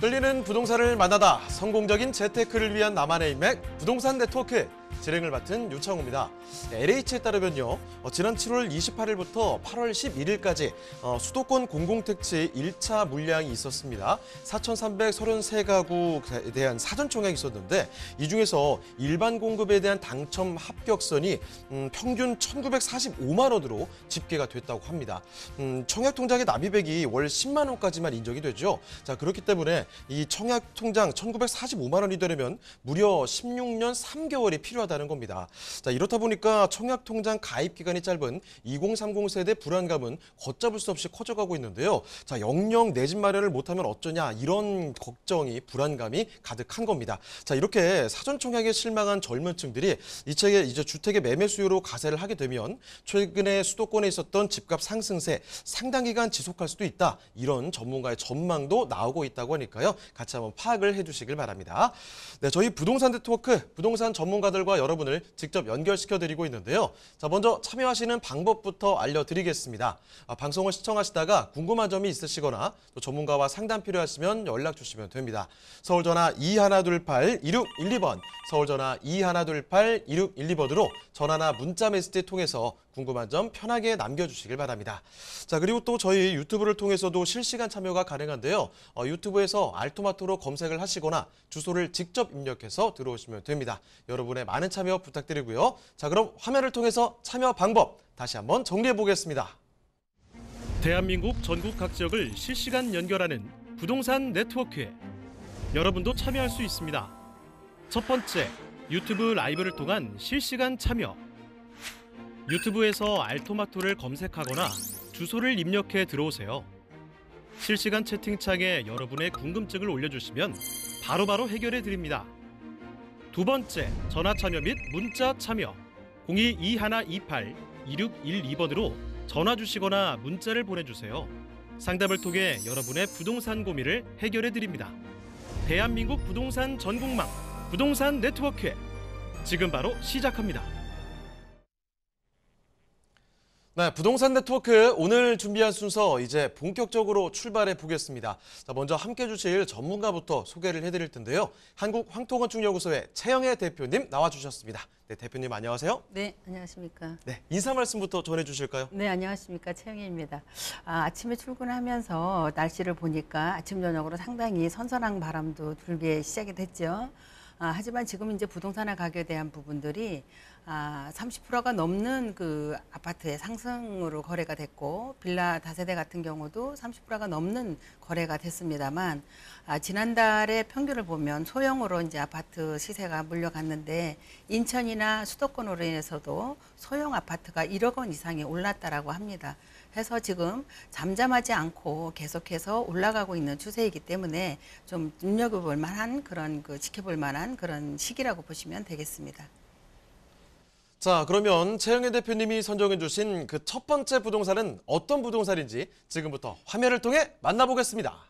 끌리는 부동산을 만나다 성공적인 재테크를 위한 나만의 인맥 부동산 네트워크 진행을 맡은 유창호입니다. 네, LH에 따르면요, 어, 지난 7월 28일부터 8월 11일까지 어, 수도권 공공택지 1차 물량이 있었습니다. 4,333가구에 대한 사전 총약이 있었는데 이 중에서 일반 공급에 대한 당첨 합격선이 음, 평균 1,945만 원으로 집계가 됐다고 합니다. 음, 청약 통장의 납입액이 월 10만 원까지만 인정이 되죠. 자 그렇기 때문에 이 청약 통장 1,945만 원이 되려면 무려 16년 3개월이 필요하다. 한다는 겁니다. 자, 이렇다 보니까 청약통장 가입 기간이 짧은 2030 세대 불안감은 걷잡을 수 없이 커져가고 있는데요. 자, 영영 내 집 마련을 못하면 어쩌냐 이런 걱정이 불안감이 가득한 겁니다. 자, 이렇게 사전 청약에 실망한 젊은 층들이 이 책에 이제 주택의 매매 수요로 가세를 하게 되면 최근에 수도권에 있었던 집값 상승세 상당 기간 지속할 수도 있다. 이런 전문가의 전망도 나오고 있다고 하니까요. 같이 한번 파악을 해주시길 바랍니다. 네, 저희 부동산 네트워크 부동산 전문가들과 여러분을 직접 연결시켜드리고 있는데요. 자, 먼저 참여하시는 방법부터 알려드리겠습니다. 아, 방송을 시청하시다가 궁금한 점이 있으시거나 또 전문가와 상담 필요하시면 연락 주시면 됩니다. 서울전화 2 1 2 8 1 6 1 2번 서울전화 2 1 2 8 1 6 1 2번으로 전화나 문자 메시지 통해서 궁금한 점 편하게 남겨주시길 바랍니다. 자 그리고 또 저희 유튜브를 통해서도 실시간 참여가 가능한데요. 어, 유튜브에서 알토마토로 검색을 하시거나 주소를 직접 입력해서 들어오시면 됩니다. 여러분의 많은 많은 참여 부탁드리고요. 자, 그럼 화면을 통해서 참여 방법 다시 한번 정리해 보겠습니다. 대한민국 전국 각 지역을 실시간 연결하는 부동산 네트워크에 여러분도 참여할 수 있습니다. 첫 번째, 유튜브 라이브를 통한 실시간 참여. 유튜브에서 알토마토를 검색하거나 주소를 입력해 들어오세요. 실시간 채팅창에 여러분의 궁금증을 올려주시면 바로바로 바로 해결해 드립니다. 두 번째, 전화 참여 및 문자 참여 022128-2612번으로 전화 주시거나 문자를 보내주세요. 상담을 통해 여러분의 부동산 고민을 해결해 드립니다. 대한민국 부동산 전국망 부동산 네트워크에 지금 바로 시작합니다. 네, 부동산 네트워크 오늘 준비한 순서 이제 본격적으로 출발해 보겠습니다. 자, 먼저 함께 해주실 전문가부터 소개를 해드릴 텐데요. 한국 황토건축연구소의 최영애 대표님 나와주셨습니다. 네, 대표님 안녕하세요. 네, 안녕하십니까. 네, 인사 말씀부터 전해주실까요? 네, 안녕하십니까. 최영애입니다. 아, 침에 출근하면서 날씨를 보니까 아침 저녁으로 상당히 선선한 바람도 들게 시작이 됐죠. 아, 하지만 지금 이제 부동산화 가격에 대한 부분들이 아, 30%가 넘는 그 아파트의 상승으로 거래가 됐고 빌라 다세대 같은 경우도 30%가 넘는 거래가 됐습니다만 아, 지난달의 평균을 보면 소형으로 이제 아파트 시세가 물려갔는데 인천이나 수도권으로 인해서도 소형 아파트가 1억 원 이상이 올랐다라고 합니다. 해서 지금 잠잠하지 않고 계속해서 올라가고 있는 추세이기 때문에 좀 눈여겨볼 만한 그런 그 지켜볼 만한 그런 시기라고 보시면 되겠습니다. 자, 그러면 최영애 대표님이 선정해 주신 그 첫 번째 부동산은 어떤 부동산인지 지금부터 화면을 통해 만나보겠습니다.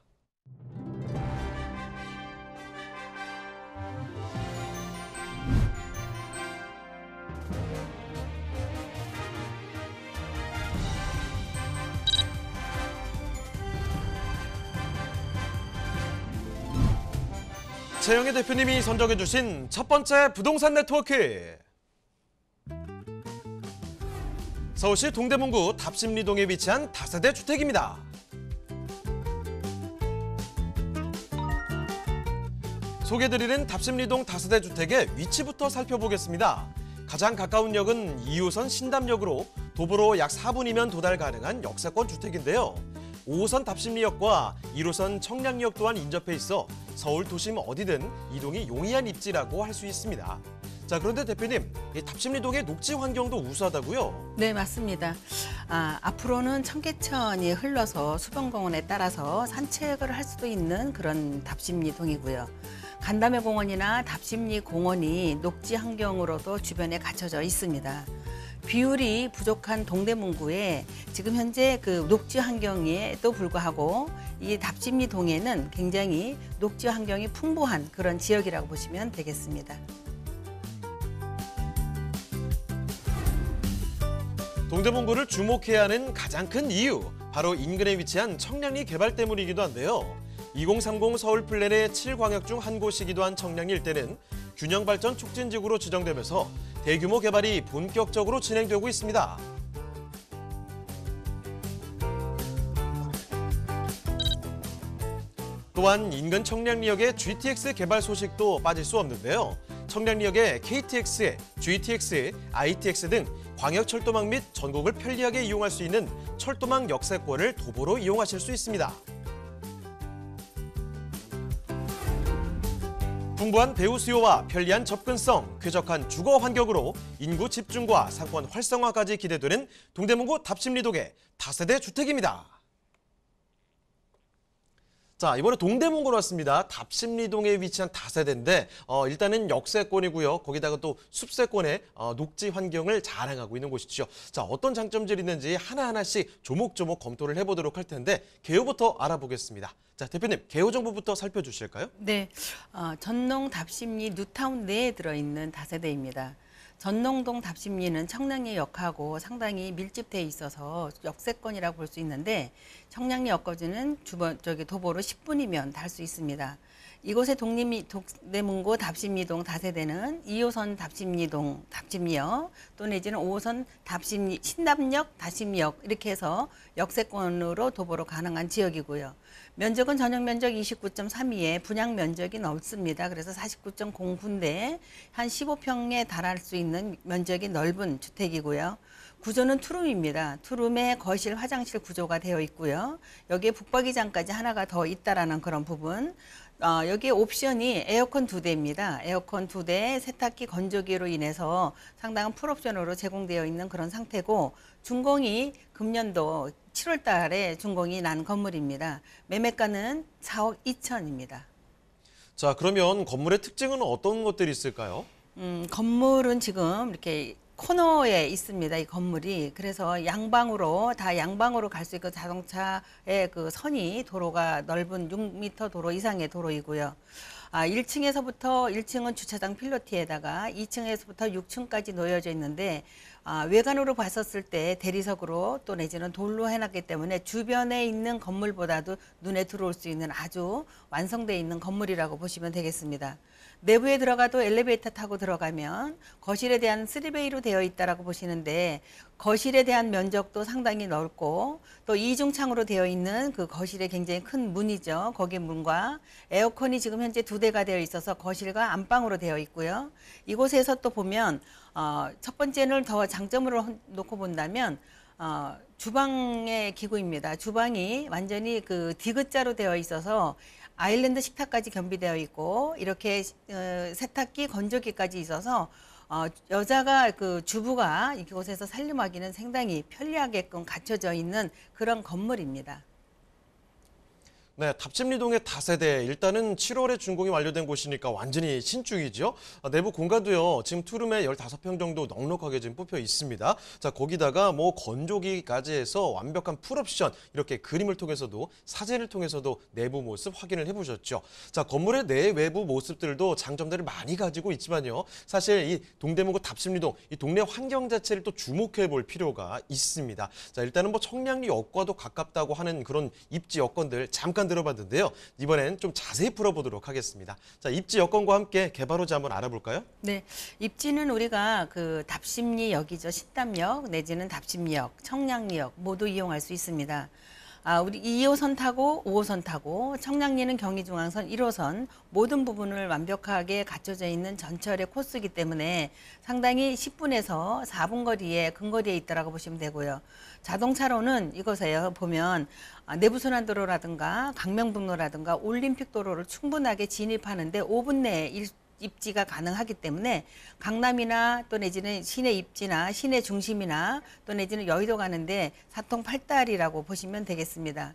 최영희 대표님이 선정해 주신 첫 번째 부동산 네트워크. 서울시 동대문구 답심리동에 위치한 다세대 주택입니다. 소개드리는 답심리동 다세대 주택의 위치부터 살펴보겠습니다. 가장 가까운 역은 2호선 신담역으로 도보로 약 4분이면 도달 가능한 역세권 주택인데요. 5호선 답심리역과 1호선 청량리역 또한 인접해 있어 서울 도심 어디든 이동이 용이한 입지라고 할 수 있습니다. 자 그런데 대표님, 이 답심리동의 녹지 환경도 우수하다고요? 네 맞습니다. 아, 앞으로는 청계천이 흘러서 수변공원에 따라서 산책을 할 수도 있는 그런 답심리동이고요. 간담회 공원이나 답심리 공원이 녹지 환경으로도 주변에 갖춰져 있습니다. 비율이 부족한 동대문구에 지금 현재 그 녹지 환경에도 불구하고 이답지미 동에는 굉장히 녹지 환경이 풍부한 그런 지역이라고 보시면 되겠습니다. 동대문구를 주목해야 하는 가장 큰 이유, 바로 인근에 위치한 청량리 개발 때문이기도 한데요. 2030 서울 플랜의 7광역 중 한 곳이기도 한 청량리 일대는 균형 발전 촉진 지구로 지정되면서 대규모 개발이 본격적으로 진행되고 있습니다. 또한 인근 청량리역의 GTX 개발 소식도 빠질 수 없는데요. 청량리역의 k t x GTX, ITX 등 광역철도망 및 전국을 편리하게 이용할 수 있는 철도망 역세권을 도보로 이용하실 수 있습니다. 풍부한 배우 수요와 편리한 접근성, 쾌적한 주거 환경으로 인구 집중과 상권 활성화까지 기대되는 동대문구 답심리독의 다세대 주택입니다. 자 이번에 동대문구로 왔습니다. 답심리동에 위치한 다세대인데 어, 일단은 역세권이고요. 거기다가 또 숲세권의 어, 녹지 환경을 자랑하고 있는 곳이죠. 자 어떤 장점들이 있는지 하나하나씩 조목조목 검토를 해보도록 할 텐데 개요부터 알아보겠습니다. 자 대표님 개요 정보부터 살펴주실까요? 네, 어, 전농 답심리 뉴타운 내에 들어있는 다세대입니다. 전농동 답심리는 청량리 역하고 상당히 밀집돼 있어서 역세권이라고 볼 수 있는데 청량리 역거지는 주번 저기 도보로 10분이면 달 수 있습니다. 이곳의 독립이독대문고 답심리동 다세대는 2호선 답심리동 답심리역 또 내지는 5호선 답심리 신남역 다심역 이렇게 해서 역세권으로 도보로 가능한 지역이고요. 면적은 전용 면적 29.32에 분양 면적이 넓습니다. 그래서 49.09인데 한 15평에 달할 수 있는 면적이 넓은 주택이고요. 구조는 투룸입니다. 투룸에 거실, 화장실 구조가 되어 있고요. 여기에 북박이장까지 하나가 더 있다라는 그런 부분. 어, 여기에 옵션이 에어컨 두 대입니다. 에어컨 두 대, 세탁기, 건조기로 인해서 상당한 풀옵션으로 제공되어 있는 그런 상태고 중공이 금년도 7월 달에 준공이 난 건물입니다. 매매가는 4억 2천입니다. 자, 그러면 건물의 특징은 어떤 것들이 있을까요? 음, 건물은 지금 이렇게 코너에 있습니다. 이 건물이 그래서 양방으로 다 양방으로 갈 수 있고 자동차의 그 선이 도로가 넓은 6m 도로 이상의 도로이고요. 아, 1층에서부터 1층은 주차장 필로티에다가 2층에서부터 6층까지 놓여져 있는데 아, 외관으로 봤었을 때 대리석으로 또 내지는 돌로 해놨기 때문에 주변에 있는 건물보다도 눈에 들어올 수 있는 아주 완성되어 있는 건물이라고 보시면 되겠습니다. 내부에 들어가도 엘리베이터 타고 들어가면 거실에 대한 쓰리베이로 되어 있다라고 보시는데 거실에 대한 면적도 상당히 넓고 또 이중창으로 되어 있는 그 거실에 굉장히 큰 문이죠. 거기 문과 에어컨이 지금 현재 두 대가 되어 있어서 거실과 안방으로 되어 있고요. 이곳에서 또 보면 어, 첫 번째는 더 장점으로 놓고 본다면 어, 주방의 기구입니다. 주방이 완전히 그 디귿자로 되어 있어서 아일랜드 식탁까지 겸비되어 있고 이렇게 어, 세탁기, 건조기까지 있어서 어, 여자가 그 주부가 이곳에서 살림하기는 상당히 편리하게끔 갖춰져 있는 그런 건물입니다. 네, 답심리동의 다세대. 일단은 7월에 준공이 완료된 곳이니까 완전히 신축이죠 아, 내부 공간도요. 지금 투룸에 15평 정도 넉넉하게 지금 뽑혀 있습니다. 자, 거기다가 뭐 건조기까지 해서 완벽한 풀옵션 이렇게 그림을 통해서도 사진을 통해서도 내부 모습 확인을 해 보셨죠. 자, 건물의 내 외부 모습들도 장점들을 많이 가지고 있지만요. 사실 이 동대문구 답심리동 이 동네 환경 자체를 또 주목해 볼 필요가 있습니다. 자, 일단은 뭐 청량리 역과도 가깝다고 하는 그런 입지 여건들 잠깐 들어봤는데요. 이번엔 좀 자세히 풀어보도록 하겠습니다. 자, 입지 여건과 함께 개발호재 한번 알아볼까요? 네, 입지는 우리가 그 답심리역이죠. 신담역 내지는 답심역, 청량리역 모두 이용할 수 있습니다. 아, 우리 2호선 타고 5호선 타고 청량리는 경의중앙선 1호선 모든 부분을 완벽하게 갖춰져 있는 전철의 코스이기 때문에 상당히 10분에서 4분 거리에 근거리에 있다라고 보시면 되고요. 자동차로는 이것에요 보면 아, 내부순환도로라든가 강명북로라든가 올림픽도로를 충분하게 진입하는데 5분 내에 입지가 가능하기 때문에 강남이나 또 내지는 시내 입지나 시내 중심이나 또 내지는 여의도 가는데 사통 팔달이라고 보시면 되겠습니다.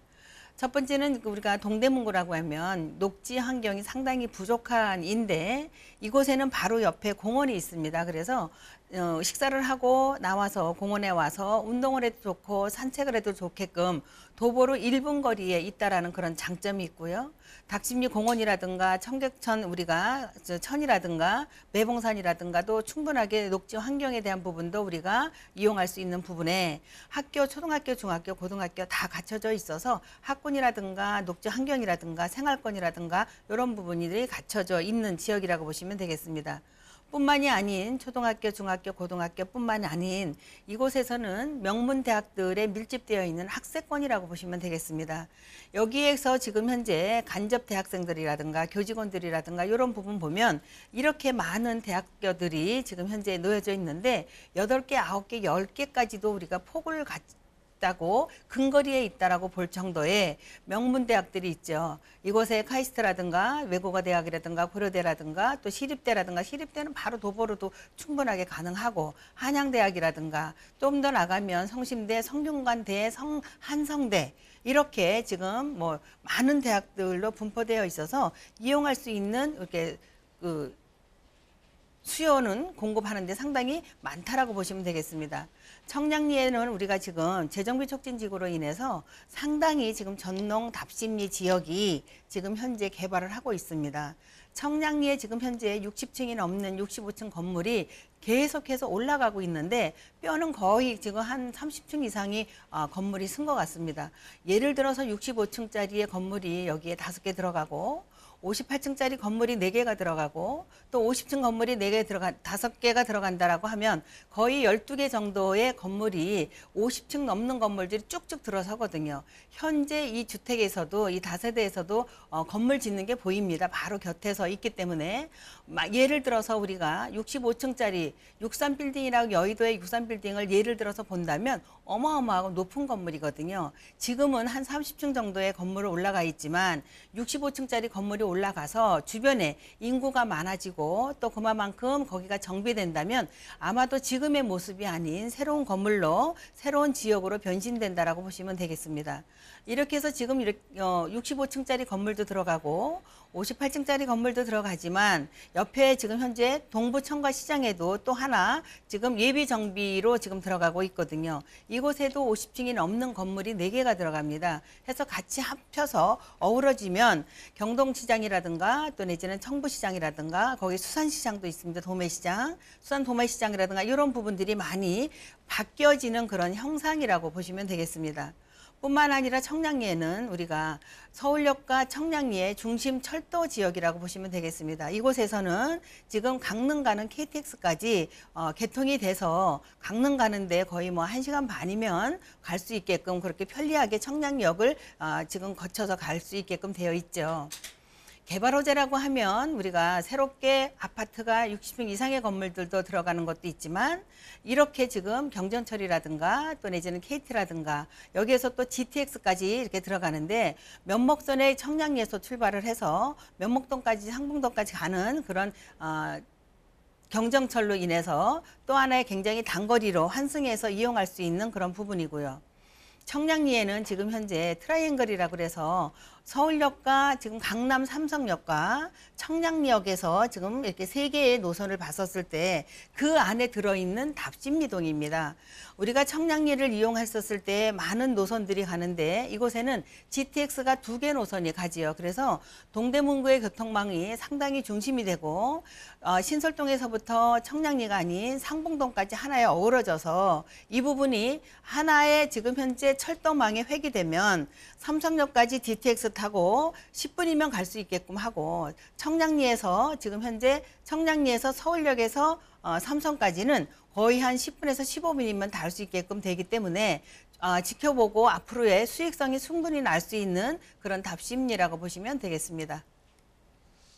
첫 번째는 그 우리가 동대문구라고 하면 녹지 환경이 상당히 부족한인데 이곳에는 바로 옆에 공원이 있습니다. 그래서 어, 식사를 하고 나와서 공원에 와서 운동을 해도 좋고 산책을 해도 좋게끔 도보로 1분 거리에 있다라는 그런 장점이 있고요. 닥심리 공원이라든가 청객천 우리가 저 천이라든가 매봉산이라든가도 충분하게 녹지 환경에 대한 부분도 우리가 이용할 수 있는 부분에 학교, 초등학교, 중학교, 고등학교 다 갖춰져 있어서 학군이라든가 녹지 환경이라든가 생활권이라든가 이런 부분들이 갖춰져 있는 지역이라고 보시면 되겠습니다. 뿐만이 아닌 초등학교, 중학교, 고등학교뿐만이 아닌 이곳에서는 명문 대학들에 밀집되어 있는 학세권이라고 보시면 되겠습니다. 여기에서 지금 현재 간접 대학생들이라든가 교직원들이라든가 이런 부분 보면 이렇게 많은 대학교들이 지금 현재 놓여져 있는데 여덟 개 아홉 개 열개까지도 우리가 폭을 갖 있다고 근거리에 있다라고 볼 정도의 명문 대학들이 있죠. 이곳에 카이스트라든가 외고가 대학이라든가 고려대라든가 또 시립대라든가 시립대는 바로 도보로도 충분하게 가능하고 한양대학이라든가 좀 더 나가면 성심대, 성균관대, 성 한성대 이렇게 지금 뭐 많은 대학들로 분포되어 있어서 이용할 수 있는 이렇게 그 수요는 공급하는데 상당히 많다라고 보시면 되겠습니다. 청량리에는 우리가 지금 재정비 촉진지구로 인해서 상당히 지금 전농 답심리 지역이 지금 현재 개발을 하고 있습니다. 청량리에 지금 현재 60층이 넘는 65층 건물이 계속해서 올라가고 있는데 뼈는 거의 지금 한 30층 이상이 어, 건물이 쓴 것 같습니다. 예를 들어서 65층짜리의 건물이 여기에 5개 들어가고 58층짜리 건물이 4개가 들어가고 또 50층 건물이 4개 들어가 5개가 들어간다라고 하면 거의 12개 정도의 건물이 50층 넘는 건물들이 쭉쭉 들어서거든요. 현재 이 주택에서도 이 다세대에서도 어, 건물 짓는 게 보입니다. 바로 곁에서 있기 때문에 예를 들어서 우리가 65층짜리 63빌딩이라고 여의도의 63빌딩을 예를 들어서 본다면 어마어마하고 높은 건물이거든요. 지금은 한 30층 정도의 건물을 올라가 있지만 65층짜리 건물이 올라가서 주변에 인구가 많아지고 또 그만큼 거기가 정비된다면 아마도 지금의 모습이 아닌 새로운 건물로 새로운 지역으로 변신된다라고 보시면 되겠습니다. 이렇게 해서 지금 65층짜리 어, 건물도 들어가고 58층짜리 건물도 들어가지만 옆에 지금 현재 동부청과 시장에도 또 하나 지금 예비 정비로 지금 들어가고 있거든요. 이곳에도 50층이 넘는 건물이 4개가 들어갑니다. 해서 같이 합쳐서 어우러지면 경동시장이라든가 또 내지는 청부시장이라든가 거기 수산시장도 있습니다. 도매시장, 수산도매시장이라든가 이런 부분들이 많이 바뀌어지는 그런 형상이라고 보시면 되겠습니다. 뿐만 아니라 청량리에는 우리가 서울역과 청량리의 중심 철도 지역이라고 보시면 되겠습니다. 이곳에서는 지금 강릉 가는 KTX까지 어, 개통이 돼서 강릉 가는데 거의 뭐 1시간 반이면 갈 수 있게끔 그렇게 편리하게 청량역을 어, 지금 거쳐서 갈 수 있게끔 되어 있죠. 개발 호재라고 하면 우리가 새롭게 아파트가 60평 이상의 건물들도 들어가는 것도 있지만 이렇게 지금 경전철이라든가 또 내지는 KT라든가 여기에서 또 GTX까지 이렇게 들어가는데 면목선의 청량리에서 출발을 해서 면목동까지 상봉동까지 가는 그런 어, 경정철로 인해서 또 하나의 굉장히 단거리로 환승해서 이용할 수 있는 그런 부분이고요. 청량리에는 지금 현재 트라이앵글이라고 그래서 서울역과 지금 강남 삼성역과 청량리역에서 지금 이렇게 세 개의 노선을 봤었을 때 그 안에 들어있는 답심리동입니다. 우리가 청량리를 이용했었을 때 많은 노선들이 가는데 이곳에는 GTX가 두 개 노선이 가지요. 그래서 동대문구의 교통망이 상당히 중심이 되고 어, 신설동에서부터 청량리가 아닌 상봉동까지 하나에 어우러져서 이 부분이 하나의 지금 현재 철도망에 회귀되면 삼성역까지 GTX 깨끗하고 10분이면 갈 수 있게끔 하고 청량리에서 지금 현재 청량리에서 서울역에서 어, 삼성까지는 거의 한 10분에서 15분이면 다할수 있게끔 되기 때문에 어, 지켜보고 앞으로의 수익성이 충분히 날 수 있는 그런 답심리라고 보시면 되겠습니다.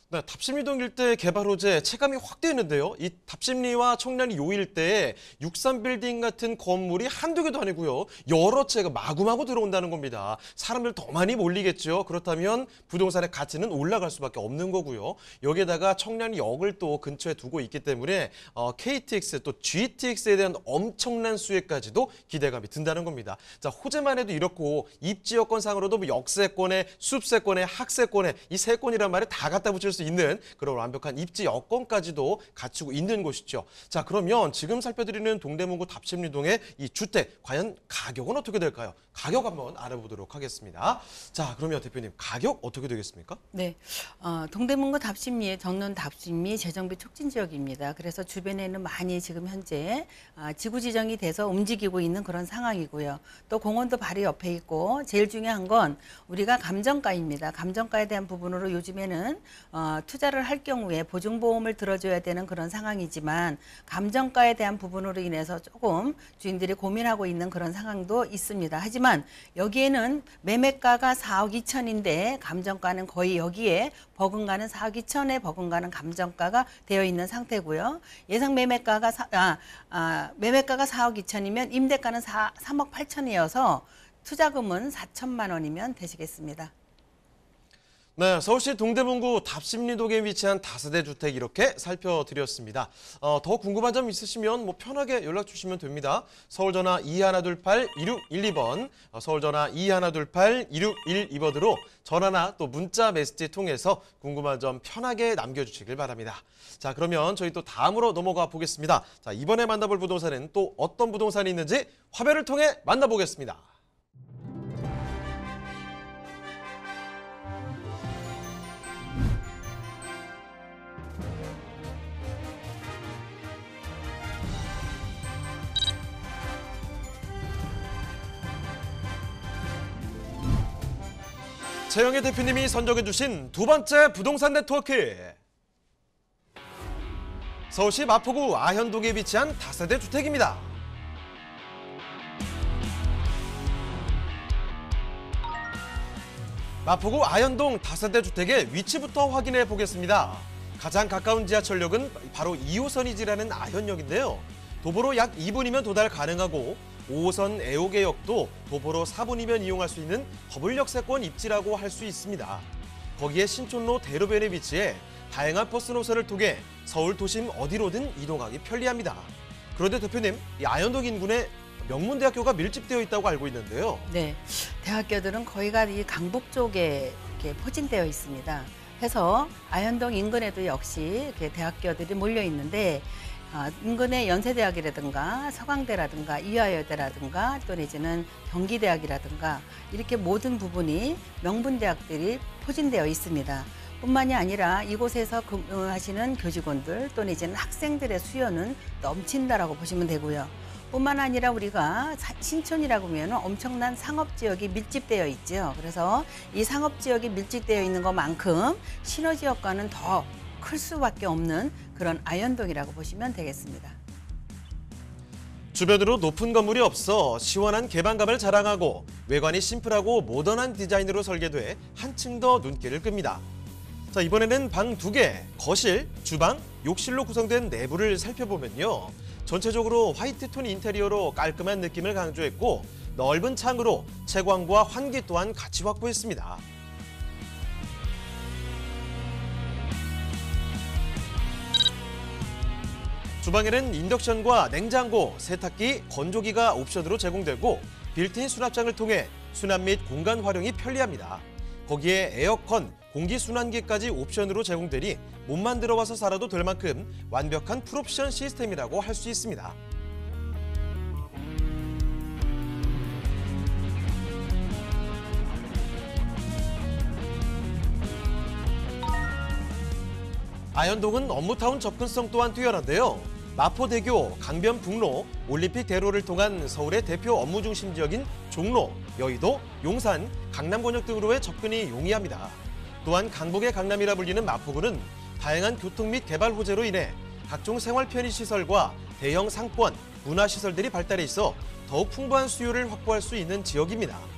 네, 답심리동 일대 개발 호재 체감이 확대했는데요. 이 답심리와 청량리 요 일대에 63빌딩 같은 건물이 한두 개도 아니고요. 여러 채가 마구마구 들어온다는 겁니다. 사람들 더 많이 몰리겠죠. 그렇다면 부동산의 가치는 올라갈 수밖에 없는 거고요. 여기에다가 청량리 역을 또 근처에 두고 있기 때문에 어, KTX 또 GTX에 대한 엄청난 수혜까지도 기대감이 든다는 겁니다. 자, 호재만 해도 이렇고 입지여건상으로도 뭐 역세권에 숲세권에 학세권에 이 세권이란 말을 다 갖다 붙일 수 있는 그런 완벽한 입지 여건까지도 갖추고 있는 곳이죠. 자 그러면 지금 살펴드리는 동대문구 답십리동의 이 주택 과연 가격은 어떻게 될까요? 가격 한번 알아보도록 하겠습니다. 자 그러면 대표님 가격 어떻게 되겠습니까? 네, 어, 동대문구 답십리의 정론 답십리 재정비 촉진 지역입니다. 그래서 주변에는 많이 지금 현재 어, 지구 지정이 돼서 움직이고 있는 그런 상황이고요. 또 공원도 바로 옆에 있고 제일 중요한 건 우리가 감정가입니다. 감정가에 대한 부분으로 요즘에는 어, 어, 투자를 할 경우에 보증보험을 들어줘야 되는 그런 상황이지만 감정가에 대한 부분으로 인해서 조금 주인들이 고민하고 있는 그런 상황도 있습니다. 하지만 여기에는 매매가가 4억 2천인데 감정가는 거의 여기에 버금가는 4억 2천에 버금가는 감정가가 되어 있는 상태고요. 예상 매매가가 사, 아, 아, 매매가가 4억 2천이면 임대가는 4, 3억 8천이어서 투자금은 4천만 원이면 되시겠습니다. 네, 서울시 동대문구 답심리동에 위치한 다세대 주택 이렇게 살펴드렸습니다. 어, 더 궁금한 점 있으시면 뭐 편하게 연락 주시면 됩니다. 서울전화 2128-2612번, 어, 서울전화 2128-2612번으로 전화나 또 문자 메시지 통해서 궁금한 점 편하게 남겨주시길 바랍니다. 자, 그러면 저희 또 다음으로 넘어가 보겠습니다. 자, 이번에 만나볼 부동산은 또 어떤 부동산이 있는지 화면을 통해 만나보겠습니다. 최영애 대표님이 선정해주신 두 번째 부동산 네트워크. 서울시 마포구 아현동에 위치한 다세대 주택입니다. 마포구 아현동 다세대 주택의 위치부터 확인해 보겠습니다. 가장 가까운 지하철역은 바로 2호선이지라는 아현역인데요. 도보로 약 2분이면 도달 가능하고 5호선 애호개역도 도보로 4분이면 이용할 수 있는 버블역세권 입지라고 할 수 있습니다. 거기에 신촌로 대로변에 위치해 다양한 버스 노선을 통해 서울 도심 어디로든 이동하기 편리합니다. 그런데 대표님, 이 아현동 인근에 명문대학교가 밀집되어 있다고 알고 있는데요. 네, 대학교들은 거의가 이 강북 쪽에 이렇게 포진되어 있습니다. 해서 아현동 인근에도 역시 이렇게 대학교들이 몰려 있는데 어, 인근의 연세대학이라든가 서강대라든가 이화여대라든가 또는이제는 경기대학이라든가 이렇게 모든 부분이 명분대학들이 포진되어 있습니다. 뿐만이 아니라 이곳에서 근무하시는 교직원들 또는이제는 학생들의 수요는 넘친다라고 보시면 되고요. 뿐만 아니라 우리가 신촌이라고 하면 엄청난 상업지역이 밀집되어 있죠. 그래서 이 상업지역이 밀집되어 있는 것만큼 신호지역과는 더클 수밖에 없는 그런 아연동이라고 보시면 되겠습니다. 주변으로 높은 건물이 없어 시원한 개방감을 자랑하고 외관이 심플하고 모던한 디자인으로 설계돼 한층 더 눈길을 끕니다. 자 이번에는 방 두 개, 거실, 주방, 욕실로 구성된 내부를 살펴보면요. 전체적으로 화이트 톤 인테리어로 깔끔한 느낌을 강조했고 넓은 창으로 채광과 환기 또한 같이 확보했습니다. 주방에는 인덕션과 냉장고, 세탁기, 건조기가 옵션으로 제공되고 빌트인 수납장을 통해 수납 및 공간 활용이 편리합니다. 거기에 에어컨, 공기순환기까지 옵션으로 제공되니 몸만 들어와서 살아도 될 만큼 완벽한 풀옵션 시스템이라고 할 수 있습니다. 아현동은 업무타운 접근성 또한 뛰어난데요. 마포대교, 강변북로, 올림픽대로를 통한 서울의 대표 업무 중심 지역인 종로, 여의도, 용산, 강남권역 등으로의 접근이 용이합니다. 또한 강북의 강남이라 불리는 마포구는 다양한 교통 및 개발 호재로 인해 각종 생활 편의 시설과 대형 상권, 문화시설들이 발달해 있어 더욱 풍부한 수요를 확보할 수 있는 지역입니다.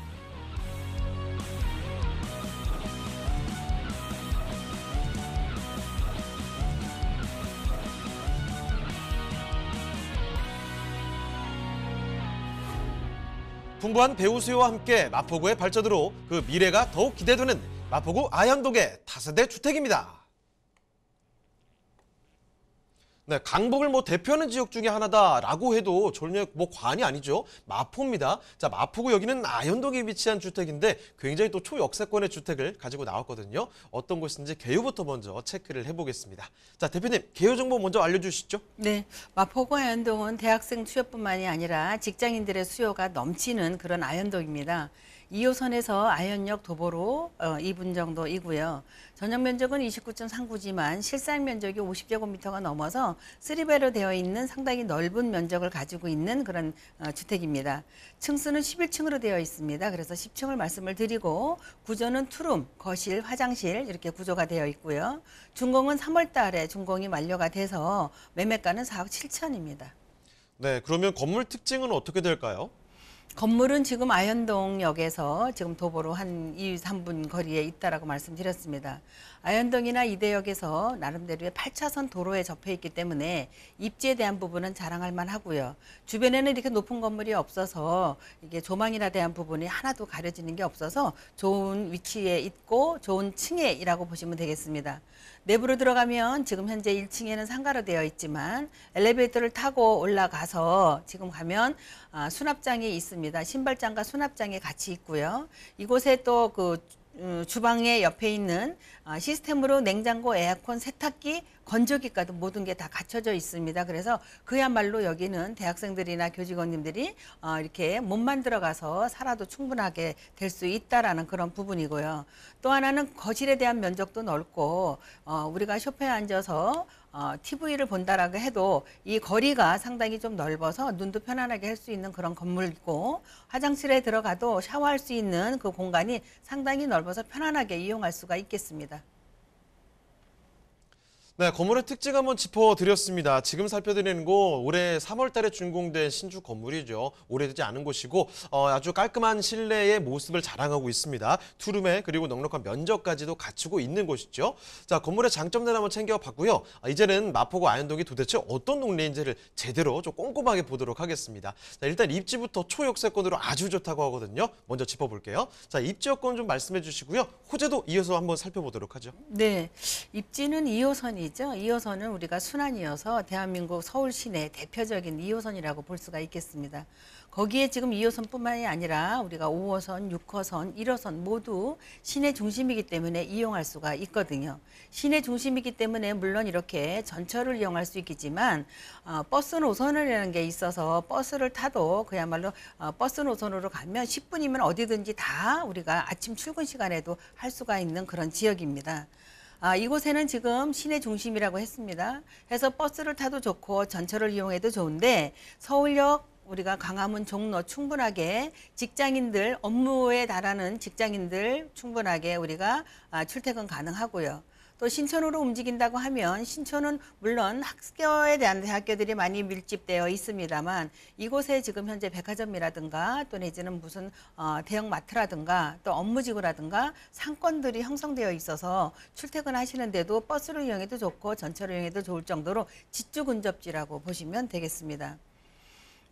풍부한 배우 수요와 함께 마포구의 발전으로 그 미래가 더욱 기대되는 마포구 아현동의 다세대 주택입니다. 네, 강북을 뭐 대표하는 지역 중에 하나다라고 해도 전혀 뭐 과언이 아니죠. 마포입니다. 자, 마포구 여기는 아현동에 위치한 주택인데 굉장히 또 초역세권의 주택을 가지고 나왔거든요. 어떤 곳인지 개요부터 먼저 체크를 해보겠습니다. 자, 대표님 개요 정보 먼저 알려주시죠. 네, 마포구 아현동은 대학생 수요뿐만이 아니라 직장인들의 수요가 넘치는 그런 아현동입니다. 2호선에서 아현역 도보로 2분 어, 정도이고요. 전용 면적은 29.39지만 실상 면적이 50제곱미터가 넘어서 3배로 되어 있는 상당히 넓은 면적을 가지고 있는 그런 어, 주택입니다. 층수는 11층으로 되어 있습니다. 그래서 10층을 말씀을 드리고 구조는 투룸, 거실, 화장실 이렇게 구조가 되어 있고요. 준공은 3월 달에 준공이 완료가 돼서 매매가는 4억 7천입니다. 네, 그러면 건물 특징은 어떻게 될까요? 건물은 지금 아현동역에서 지금 도보로 한 2, 3분 거리에 있다라고 말씀드렸습니다. 아현동이나 이대역에서 나름대로의 8차선 도로에 접해 있기 때문에 입지에 대한 부분은 자랑할 만하고요. 주변에는 이렇게 높은 건물이 없어서 이게 조망이나 대한 부분이 하나도 가려지는 게 없어서 좋은 위치에 있고 좋은 층에이라고 보시면 되겠습니다. 내부로 들어가면 지금 현재 1층에는 상가로 되어 있지만 엘리베이터를 타고 올라가서 지금 가면 아, 수납장이 있습니다. 신발장과 수납장이 같이 있고요. 이곳에 또그 어, 주방에 옆에 있는 어, 시스템으로 냉장고, 에어컨, 세탁기, 건조기까지 모든 게 다 갖춰져 있습니다. 그래서 그야말로 여기는 대학생들이나 교직원님들이 어, 이렇게 몸만 들어가서 살아도 충분하게 될 수 있다라는 그런 부분이고요. 또 하나는 거실에 대한 면적도 넓고 우리가 쇼파에 앉아서 어, TV를 본다라고 해도 이 거리가 상당히 좀 넓어서 눈도 편안하게 할 수 있는 그런 건물이고 화장실에 들어가도 샤워할 수 있는 그 공간이 상당히 넓어서 편안하게 이용할 수가 있겠습니다. 네, 건물의 특징 한번 짚어드렸습니다. 지금 살펴드리는 곳 올해 3월 달에 준공된 신축 건물이죠. 오래되지 않은 곳이고 어, 아주 깔끔한 실내의 모습을 자랑하고 있습니다. 투룸에 그리고 넉넉한 면적까지도 갖추고 있는 곳이죠. 자, 건물의 장점들 한번 챙겨봤고요. 아, 이제는 마포구 아현동이 도대체 어떤 동네인지를 제대로 좀 꼼꼼하게 보도록 하겠습니다. 자, 일단 입지부터 초역세권으로 아주 좋다고 하거든요. 먼저 짚어볼게요. 자, 입지 여건 좀 말씀해 주시고요. 호재도 이어서 한번 살펴보도록 하죠. 네, 입지는 2호선이 이야기죠. 2호선은 우리가 순환이어서 대한민국 서울 시내 대표적인 2호선이라고 볼 수가 있겠습니다. 거기에 지금 2호선뿐만이 아니라 우리가 5호선, 6호선, 1호선 모두 시내 중심이기 때문에 이용할 수가 있거든요. 시내 중심이기 때문에 물론 이렇게 전철을 이용할 수 있겠지만 어, 버스 노선이라는 게 있어서 버스를 타도 그야말로 어, 버스 노선으로 가면 10분이면 어디든지 다 우리가 아침 출근 시간에도 할 수가 있는 그런 지역입니다. 아, 이곳에는 지금 시내 중심이라고 했습니다. 해서 버스를 타도 좋고 전철을 이용해도 좋은데 서울역 우리가 광화문 종로 충분하게 직장인들 업무에 달하는 직장인들 충분하게 우리가 아, 출퇴근 가능하고요. 또 신촌으로 움직인다고 하면 신촌은 물론 학교에 대한 대학교들이 많이 밀집되어 있습니다만 이곳에 지금 현재 백화점이라든가 또 내지는 무슨 어, 대형 마트라든가 또 업무지구라든가 상권들이 형성되어 있어서 출퇴근하시는데도 버스를 이용해도 좋고 전철을 이용해도 좋을 정도로 지주 근접지라고 보시면 되겠습니다.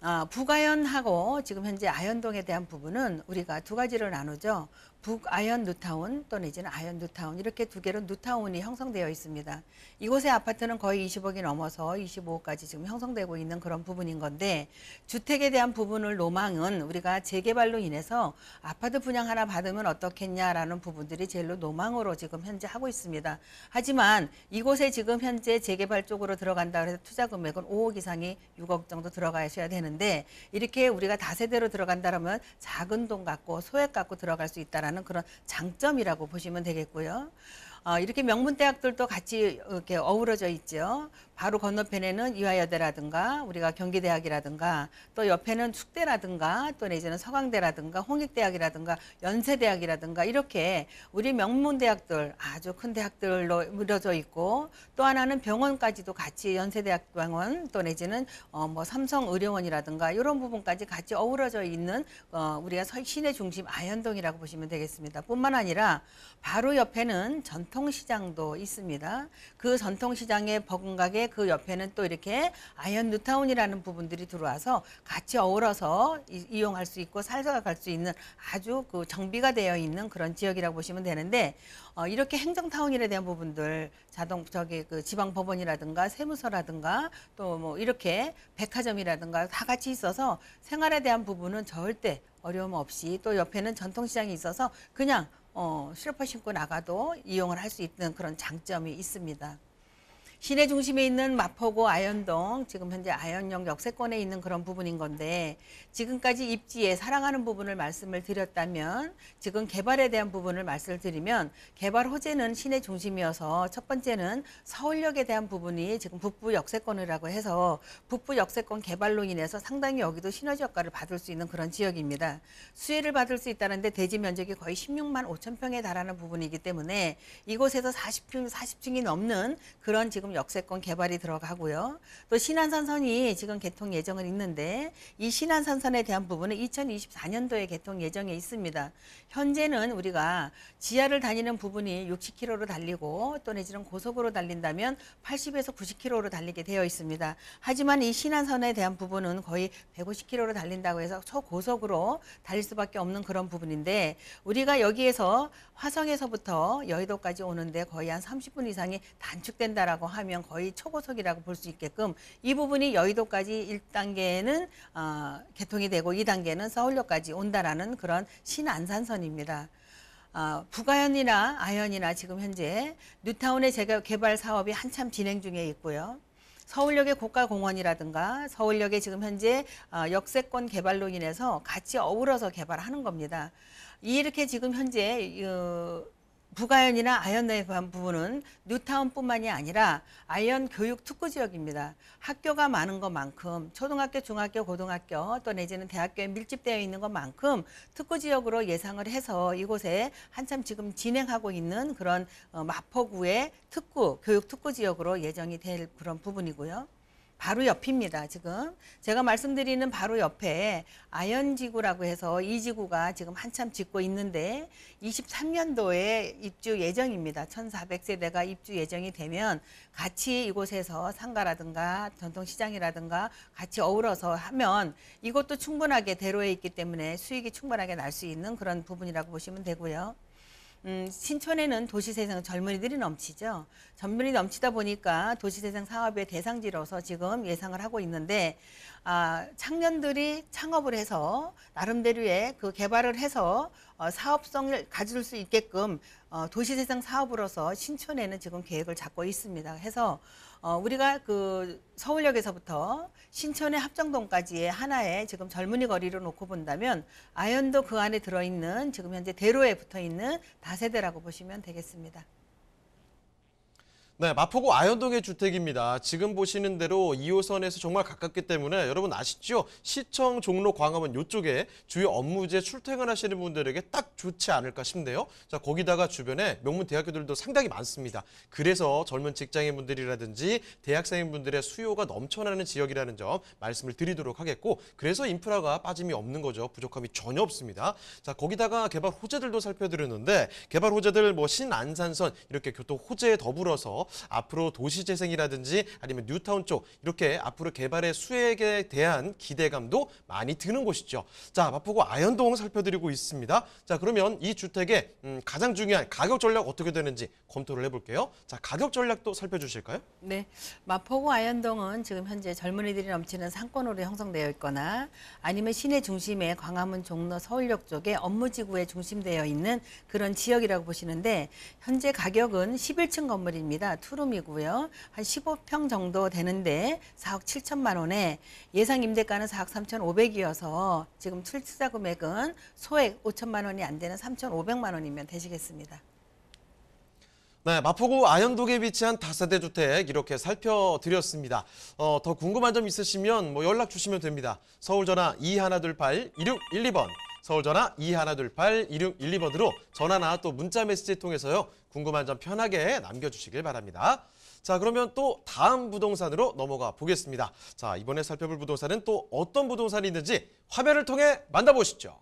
아, 부가연하고 지금 현재 아현동에 대한 부분은 우리가 두 가지를 나누죠. 북아현 뉴타운 또 내지는 아현 뉴타운 이렇게 두 개로 뉴타운이 형성되어 있습니다. 이곳의 아파트는 거의 20억이 넘어서 25억까지 지금 형성되고 있는 그런 부분인 건데 주택에 대한 부분을 로망은 우리가 재개발로 인해서 아파트 분양 하나 받으면 어떻겠냐라는 부분들이 제일로 노망으로 지금 현재 하고 있습니다. 하지만 이곳에 지금 현재 재개발 쪽으로 들어간다 그래서 투자 금액은 5억 이상이 6억 정도 들어가셔야 되는데 이렇게 우리가 다세대로 들어간다면 작은 돈 갖고 소액 갖고 들어갈 수 있다라는 하는 그런 장점이라고 보시면 되겠고요. 어, 이렇게 명문 대학들도 같이 이렇게 어우러져 있죠. 바로 건너편에는 이화여대라든가 우리가 경기대학이라든가 또 옆에는 축대라든가 또 내지는 서강대라든가 홍익대학이라든가 연세대학이라든가 이렇게 우리 명문대학들 아주 큰 대학들로 무려져 있고 또 하나는 병원까지도 같이 연세대학 병원 또 내지는 어 뭐 삼성의료원이라든가 이런 부분까지 같이 어우러져 있는 어 우리가 서신의 중심 아현동이라고 보시면 되겠습니다. 뿐만 아니라 바로 옆에는 전통시장도 있습니다. 그 전통시장의 버금가게 그 옆에는 또 이렇게 아이언 뉴타운이라는 부분들이 들어와서 같이 어우러서 이, 용할수 있고 살서갈 수 있는 아주 그 정비가 되어 있는 그런 지역이라고 보시면 되는데 어, 이렇게 행정타운이에 대한 부분들 자동 저기 그 지방 법원이라든가 세무서라든가 또 뭐 이렇게 백화점이라든가 다 같이 있어서 생활에 대한 부분은 절대 어려움 없이 또 옆에는 전통시장이 있어서 그냥 어, 실퍼 신고 나가도 이용을 할 수 있는 그런 장점이 있습니다. 시내 중심에 있는 마포구 아현동 지금 현재 아현역 역세권에 있는 그런 부분인 건데 지금까지 입지에 사랑하는 부분을 말씀을 드렸다면 지금 개발에 대한 부분을 말씀을 드리면 개발 호재는 시내 중심이어서 첫 번째는 서울역에 대한 부분이 지금 북부 역세권이라고 해서 북부 역세권 개발로 인해서 상당히 여기도 시너지 효과를 받을 수 있는 그런 지역입니다. 수혜를 받을 수 있다는데 대지 면적이 거의 16만 5천 평에 달하는 부분이기 때문에 이곳에서 4 0층 40층이 넘는 그런 지금 역세권 개발이 들어가고요. 또신한산선이 지금 개통 예정은 있는데 이신한산선에 대한 부분은 2024년도에 개통 예정에 있습니다. 현재는 우리가 지하를 다니는 부분이 60km로 달리고 또 내지는 고속으로 달린다면 80에서 90km로 달리게 되어 있습니다. 하지만 이신한선에 대한 부분은 거의 150km로 달린다고 해서 초고속으로 달릴 수밖에 없는 그런 부분인데 우리가 여기에서 화성에서부터 여의도까지 오는데 거의 한 30분 이상이 단축된다라고 하면 하면 거의 초고속이라고 볼 수 있게끔 이 부분이 여의도까지 1단계는 어, 개통이 되고 2단계는 서울역까지 온다라는 그런 신안산선입니다. 어, 북아현이나 아현이나 지금 현재 뉴타운의 재개발 사업이 한참 진행 중에 있고요. 서울역의 고가공원이라든가 서울역의 지금 현재 어, 역세권 개발로 인해서 같이 어우러서 개발하는 겁니다. 이렇게 지금 현재 어, 부가연이나 아연 내한 부분은 뉴타운뿐만이 아니라 아연 교육 특구 지역입니다. 학교가 많은 것만큼 초등학교, 중학교, 고등학교 또 내지는 대학교에 밀집되어 있는 것만큼 특구 지역으로 예상을 해서 이곳에 한참 지금 진행하고 있는 그런 어, 마포구의 특구 교육 특구 지역으로 예정이 될 그런 부분이고요. 바로 옆입니다. 지금 제가 말씀드리는 바로 옆에 아연지구라고 해서 이 지구가 지금 한참 짓고 있는데 23년도에 입주 예정입니다. 1400세대가 입주 예정이 되면 같이 이곳에서 상가라든가 전통시장이라든가 같이 어우러서 하면 이것도 충분하게 대로에 있기 때문에 수익이 충분하게 날 수 있는 그런 부분이라고 보시면 되고요. 음, 신촌에는 도시 세상 젊은이들이 넘치죠. 젊은이 넘치다 보니까 도시 세상 사업의 대상지로서 지금 예상을 하고 있는데 아, 청년들이 창업을 해서 나름대로의 그 개발을 해서 어, 사업성을 가질 수 있게끔 어, 도시 세상 사업으로서 신촌에는 지금 계획을 잡고 있습니다. 해서 어, 우리가 그 서울역에서부터 신촌의 합정동까지의 하나의 지금 젊은이 거리로 놓고 본다면 아현도 그 안에 들어있는 지금 현재 대로에 붙어있는 다세대라고 보시면 되겠습니다. 네, 마포구 아현동의 주택입니다. 지금 보시는 대로 2호선에서 정말 가깝기 때문에 여러분 아시죠? 시청 종로 광화문 이쪽에 주요 업무제 출퇴근하시는 분들에게 딱 좋지 않을까 싶네요. 자, 거기다가 주변에 명문 대학교들도 상당히 많습니다. 그래서 젊은 직장인분들이라든지 대학생분들의 수요가 넘쳐나는 지역이라는 점 말씀을 드리도록 하겠고 그래서 인프라가 빠짐이 없는 거죠. 부족함이 전혀 없습니다. 자, 거기다가 개발 호재들도 살펴드렸는데 개발 호재들 뭐 신안산선 이렇게 교통 호재에 더불어서 앞으로 도시재생이라든지 아니면 뉴타운 쪽 이렇게 앞으로 개발의 수액에 대한 기대감도 많이 드는 곳이죠. 자, 마포구 아현동 살펴드리고 있습니다. 자, 그러면 이 주택의 음, 가장 중요한 가격 전략 어떻게 되는지 검토를 해볼게요. 자, 가격 전략도 살펴주실까요? 네, 마포구 아현동은 지금 현재 젊은이들이 넘치는 상권으로 형성되어 있거나 아니면 시내 중심의 광화문 종로 서울역 쪽에 업무지구에 중심되어 있는 그런 지역이라고 보시는데 현재 가격은 11층 건물입니다. 투룸이고요. 한 15평 정도 되는데 4억 7천만 원에 예상 임대가는 4억 3천5백이어서 지금 출자 금액은 소액 5천만 원이 안 되는 3천5백만 원이면 되시겠습니다. 네, 마포구 아현동에 위치한 다세대 주택 이렇게 살펴드렸습니다. 어, 더 궁금한 점 있으시면 뭐 연락 주시면 됩니다. 서울 전화 2128-1612번 서울 전화 2128-1612번으로 전화나 또 문자 메시지 통해서요. 궁금한 점 편하게 남겨주시길 바랍니다. 자 그러면 또 다음 부동산으로 넘어가 보겠습니다. 자 이번에 살펴볼 부동산은 또 어떤 부동산이 있는지 화면을 통해 만나보시죠.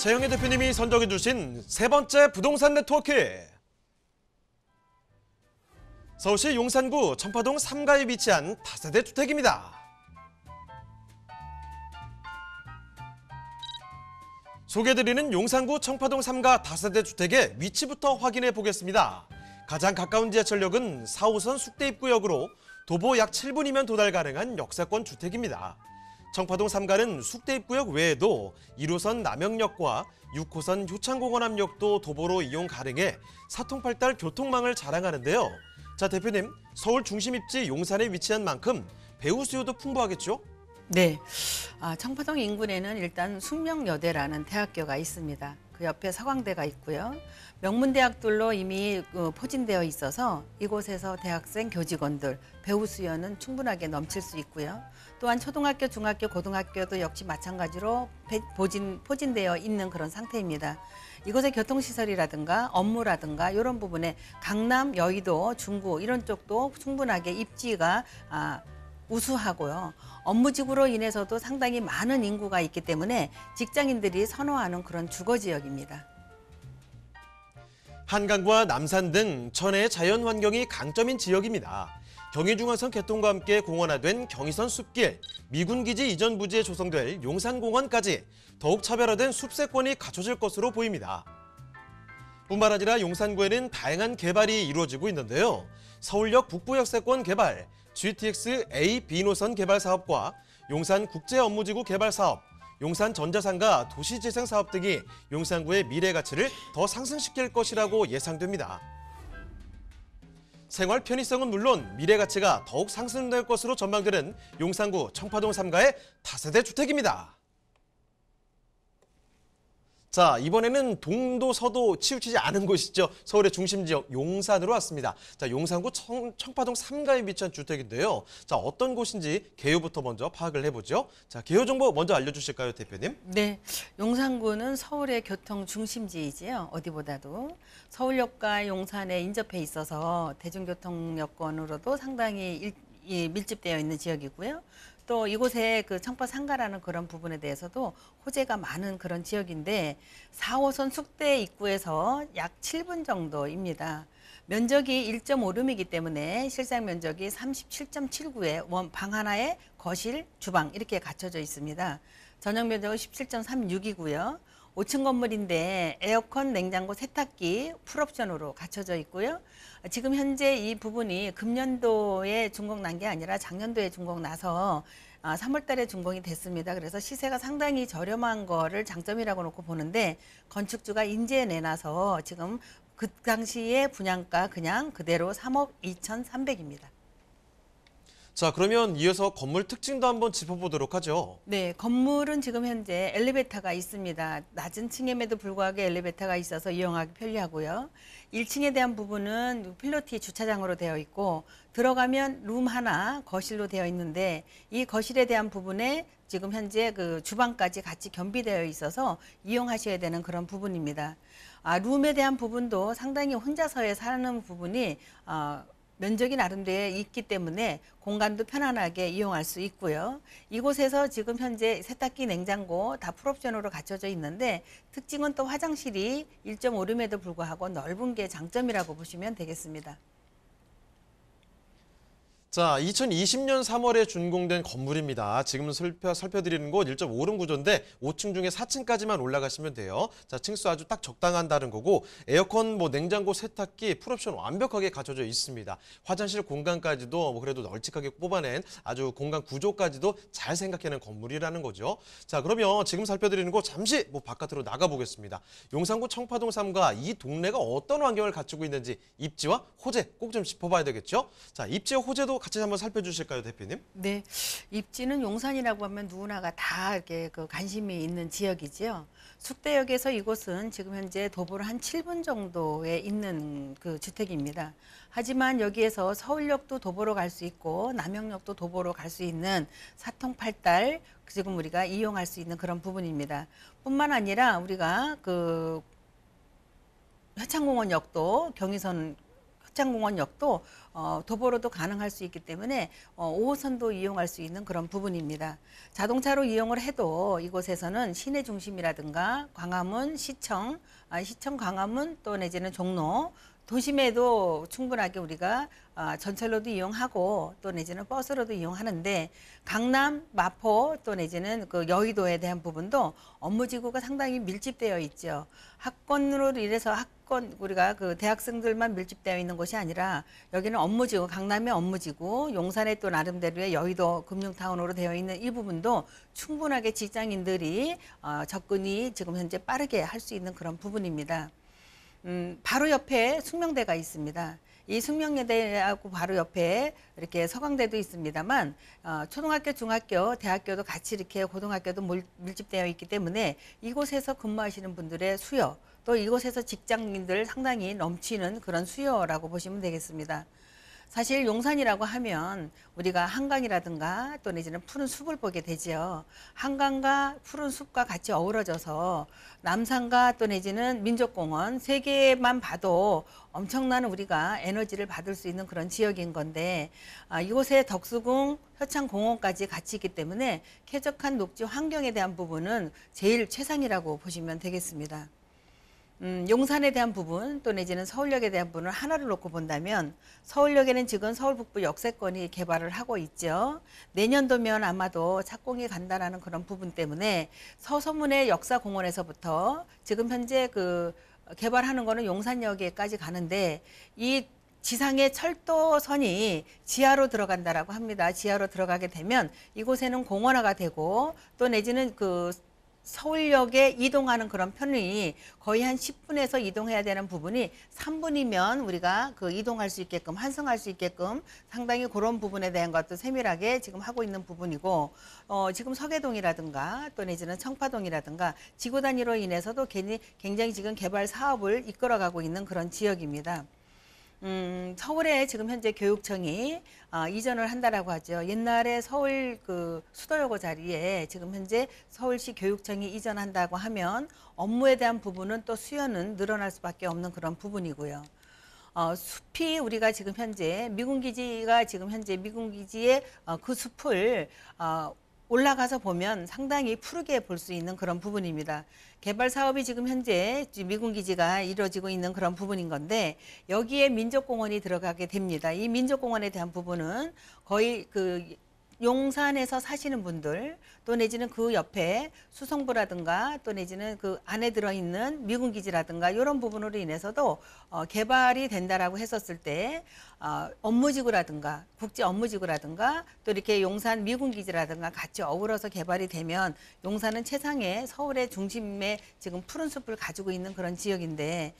재영애 대표님이 선정해 주신 세 번째 부동산 네트워크. 서울시 용산구 청파동 3가에 위치한 다세대 주택입니다. 소개드리는 용산구 청파동 3가 다세대 주택의 위치부터 확인해 보겠습니다. 가장 가까운 지하철역은 4호선 숙대입구역으로 도보 약 7분이면 도달 가능한 역세권 주택입니다. 청파동 3가는 숙대입구역 외에도 1호선 남영역과 6호선 효창공원 압역도 도보로 이용 가능해 사통팔달 교통망을 자랑하는데요. 자 대표님, 서울 중심 입지 용산에 위치한 만큼 배우 수요도 풍부하겠죠? 네, 아, 청파동 인근에는 일단 숙명여대라는 대학교가 있습니다. 그 옆에 서강대가 있고요. 명문대학들로 이미 어, 포진되어 있어서 이곳에서 대학생, 교직원들, 배우 수요는 충분하게 넘칠 수 있고요. 또한 초등학교, 중학교, 고등학교도 역시 마찬가지로 보진, 포진되어 있는 그런 상태입니다. 이곳의 교통시설이라든가 업무라든가 이런 부분에 강남, 여의도, 중구 이런 쪽도 충분하게 입지가 아, 우수하고요. 업무지구로 인해서도 상당히 많은 인구가 있기 때문에 직장인들이 선호하는 그런 주거지역입니다. 한강과 남산 등 천혜의 자연환경이 강점인 지역입니다. 경의중앙선 개통과 함께 공원화된 경의선 숲길, 미군기지 이전 부지에 조성될 용산공원까지 더욱 차별화된 숲세권이 갖춰질 것으로 보입니다. 뿐만 아니라 용산구에는 다양한 개발이 이루어지고 있는데요. 서울역 북부역세권 개발, GTX A, B 노선 개발 사업과 용산 국제업무지구 개발 사업, 용산 전자상가 도시재생 사업 등이 용산구의 미래 가치를 더 상승시킬 것이라고 예상됩니다. 생활 편의성은 물론 미래 가치가 더욱 상승될 것으로 전망되는 용산구 청파동 3가의 다세대 주택입니다. 자 이번에는 동도 서도 치우치지 않은 곳이죠 서울의 중심 지역 용산으로 왔습니다 자 용산구 청, 청파동 3가에 위치한 주택인데요 자 어떤 곳인지 개요부터 먼저 파악을 해보죠 자 개요 정보 먼저 알려주실까요 대표님 네 용산구는 서울의 교통 중심지이지요 어디보다도 서울역과 용산에 인접해 있어서 대중교통 여건으로도 상당히 일, 예, 밀집되어 있는 지역이고요. 또 이곳에 그 청파 상가라는 그런 부분에 대해서도 호재가 많은 그런 지역인데 4호선 숙대 입구에서 약 7분 정도입니다. 면적이 1.5룸이기 때문에 실상 면적이 37.79에 원 방 하나에 거실, 주방 이렇게 갖춰져 있습니다. 전용 면적은 17.36이고요. 5층 건물인데 에어컨, 냉장고, 세탁기 풀옵션으로 갖춰져 있고요. 지금 현재 이 부분이 금년도에 준공 난 게 아니라 작년도에 준공 나서 3월 아, 달에 준공이 됐습니다. 그래서 시세가 상당히 저렴한 거를 장점이라고 놓고 보는데 건축주가 인제 내놔서 지금 그 당시의 분양가 그냥 그대로 3억 2,300입니다. 자, 그러면 이어서 건물 특징도 한번 짚어보도록 하죠. 네, 건물은 지금 현재 엘리베이터가 있습니다. 낮은 층임에도 불구하고 엘리베이터가 있어서 이용하기 편리하고요. 1층에 대한 부분은 필로티 주차장으로 되어 있고 들어가면 룸 하나 거실로 되어 있는데 이 거실에 대한 부분에 지금 현재 그 주방까지 같이 겸비되어 있어서 이용하셔야 되는 그런 부분입니다. 아, 룸에 대한 부분도 상당히 혼자서의 사는 부분이 어, 면적이 나름대로 있기 때문에 공간도 편안하게 이용할 수 있고요. 이곳에서 지금 현재 세탁기, 냉장고 다 풀옵션으로 갖춰져 있는데 특징은 또 화장실이 1.5룸에도 불구하고 넓은 게 장점이라고 보시면 되겠습니다. 자, 2020년 3월에 준공된 건물입니다. 지금 살펴, 살펴드리는 곳 1.5룸 구조인데 5층 중에 4층까지만 올라가시면 돼요. 자, 층수 아주 딱 적당한다는 거고 에어컨, 뭐 냉장고, 세탁기, 풀옵션 완벽하게 갖춰져 있습니다. 화장실 공간까지도 뭐 그래도 널찍하게 뽑아낸 아주 공간 구조까지도 잘 생각해낸 건물이라는 거죠. 자, 그러면 지금 살펴드리는 곳 잠시 뭐 바깥으로 나가보겠습니다. 용산구 청파동 3가 이 동네가 어떤 환경을 갖추고 있는지 입지와 호재 꼭 좀 짚어봐야 되겠죠. 자, 입지와 호재도 같이 한번 살펴주실까요, 대표님? 네, 입지는 용산이라고 하면 누구나가 다 이렇게 그 관심이 있는 지역이지요. 숙대역에서 이곳은 지금 현재 도보로 한 7분 정도에 있는 그 주택입니다. 하지만 여기에서 서울역도 도보로 갈 수 있고 남영역도 도보로 갈 수 있는 사통팔달 지금 우리가 이용할 수 있는 그런 부분입니다. 뿐만 아니라 우리가 그 회창공원역도 경의선 합창공원역도 어, 도보로도 가능할 수 있기 때문에 어, 5호선도 이용할 수 있는 그런 부분입니다. 자동차로 이용을 해도 이곳에서는 시내 중심이라든가 광화문 시청, 아, 시청 광화문 또 내지는 종로 도심에도 충분하게 우리가 어, 전철로도 이용하고 또 내지는 버스로도 이용하는데 강남, 마포 또 내지는 그 여의도에 대한 부분도 업무지구가 상당히 밀집되어 있죠. 학권으로 이래서 학권 우리가 그 대학생들만 밀집되어 있는 곳이 아니라 여기는 업무지구, 강남의 업무지구, 용산의 또 나름대로의 여의도 금융타운으로 되어 있는 이 부분도 충분하게 직장인들이 어, 접근이 지금 현재 빠르게 할 수 있는 그런 부분입니다. 음, 바로 옆에 숙명대가 있습니다. 이 숙명여대하고 바로 옆에 이렇게 서강대도 있습니다만 어, 초등학교, 중학교, 대학교도 같이 이렇게 고등학교도 몰, 밀집되어 있기 때문에 이곳에서 근무하시는 분들의 수요 또 이곳에서 직장인들 상당히 넘치는 그런 수요라고 보시면 되겠습니다. 사실 용산이라고 하면 우리가 한강이라든가 또 내지는 푸른 숲을 보게 되지요. 한강과 푸른 숲과 같이 어우러져서 남산과 또 내지는 민족공원 세 개만 봐도 엄청난 우리가 에너지를 받을 수 있는 그런 지역인 건데 아, 이곳에 덕수궁, 협창공원까지 같이 있기 때문에 쾌적한 녹지 환경에 대한 부분은 제일 최상이라고 보시면 되겠습니다. 음, 용산에 대한 부분 또 내지는 서울역에 대한 부분을 하나를 놓고 본다면 서울역에는 지금 서울 북부 역세권이 개발을 하고 있죠. 내년도면 아마도 착공이 간다라는 그런 부분 때문에 서서문의 역사공원에서부터 지금 현재 그 개발하는 거는 용산역에까지 가는데 이 지상의 철도선이 지하로 들어간다라고 합니다. 지하로 들어가게 되면 이곳에는 공원화가 되고 또 내지는 그 서울역에 이동하는 그런 편이 거의 한 10분에서 이동해야 되는 부분이 3분이면 우리가 그 이동할 수 있게끔 환승할 수 있게끔 상당히 그런 부분에 대한 것도 세밀하게 지금 하고 있는 부분이고 어, 지금 서계동이라든가 또 내지는 청파동이라든가 지구 단위로 인해서도 굉장히 지금 개발 사업을 이끌어가고 있는 그런 지역입니다. 음, 서울에 지금 현재 교육청이 어, 이전을 한다라고 하죠. 옛날에 서울 그 수도여고 자리에 지금 현재 서울시 교육청이 이전한다고 하면 업무에 대한 부분은 또 수요는 늘어날 수밖에 없는 그런 부분이고요. 어, 숲이 우리가 지금 현재 미군 기지가 지금 현재 미군 기지의 어, 그 숲을 어, 올라가서 보면 상당히 푸르게 볼 수 있는 그런 부분입니다. 개발 사업이 지금 현재 미군 기지가 이루어지고 있는 그런 부분인 건데 여기에 민족공원이 들어가게 됩니다. 이 민족공원에 대한 부분은 거의 그 용산에서 사시는 분들 또 내지는 그 옆에 수성부라든가또 내지는 그 안에 들어있는 미군 기지라든가 이런 부분으로 인해서도 어, 개발이 된다라고 했었을 때 어, 업무지구라든가 국제 업무지구라든가 또 이렇게 용산 미군 기지라든가 같이 어우러서 개발이 되면 용산은 최상의 서울의 중심에 지금 푸른 숲을 가지고 있는 그런 지역인데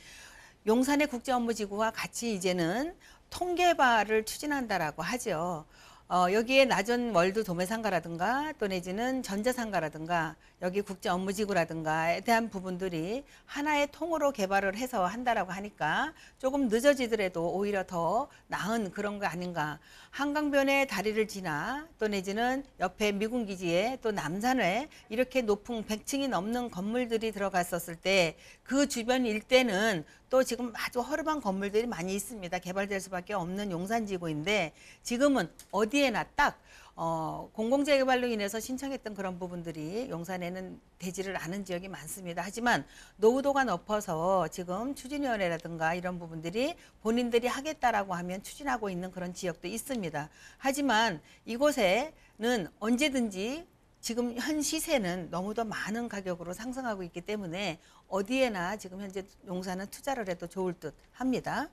용산의 국제 업무지구와 같이 이제는 통계발을 추진한다라고 하죠. 어, 여기에 낮은 월드 도매상가라든가 또 내지는 전자상가라든가 여기 국제 업무지구라든가에 대한 부분들이 하나의 통으로 개발을 해서 한다라고 하니까 조금 늦어지더라도 오히려 더 나은 그런 거 아닌가. 한강변의 다리를 지나 또 내지는 옆에 미군 기지에 또 남산에 이렇게 높은 100층이 넘는 건물들이 들어갔었을 때 그 주변 일대는 또 지금 아주 허름한 건물들이 많이 있습니다. 개발될 수밖에 없는 용산지구인데 지금은 어디에나 딱 어, 공공재개발로 인해서 신청했던 그런 부분들이 용산에는 되지를 않은 지역이 많습니다. 하지만 노후도가 높아서 지금 추진위원회라든가 이런 부분들이 본인들이 하겠다라고 하면 추진하고 있는 그런 지역도 있습니다. 하지만 이곳에는 언제든지 지금 현 시세는 너무도 많은 가격으로 상승하고 있기 때문에 어디에나 지금 현재 용산은 투자를 해도 좋을 듯 합니다.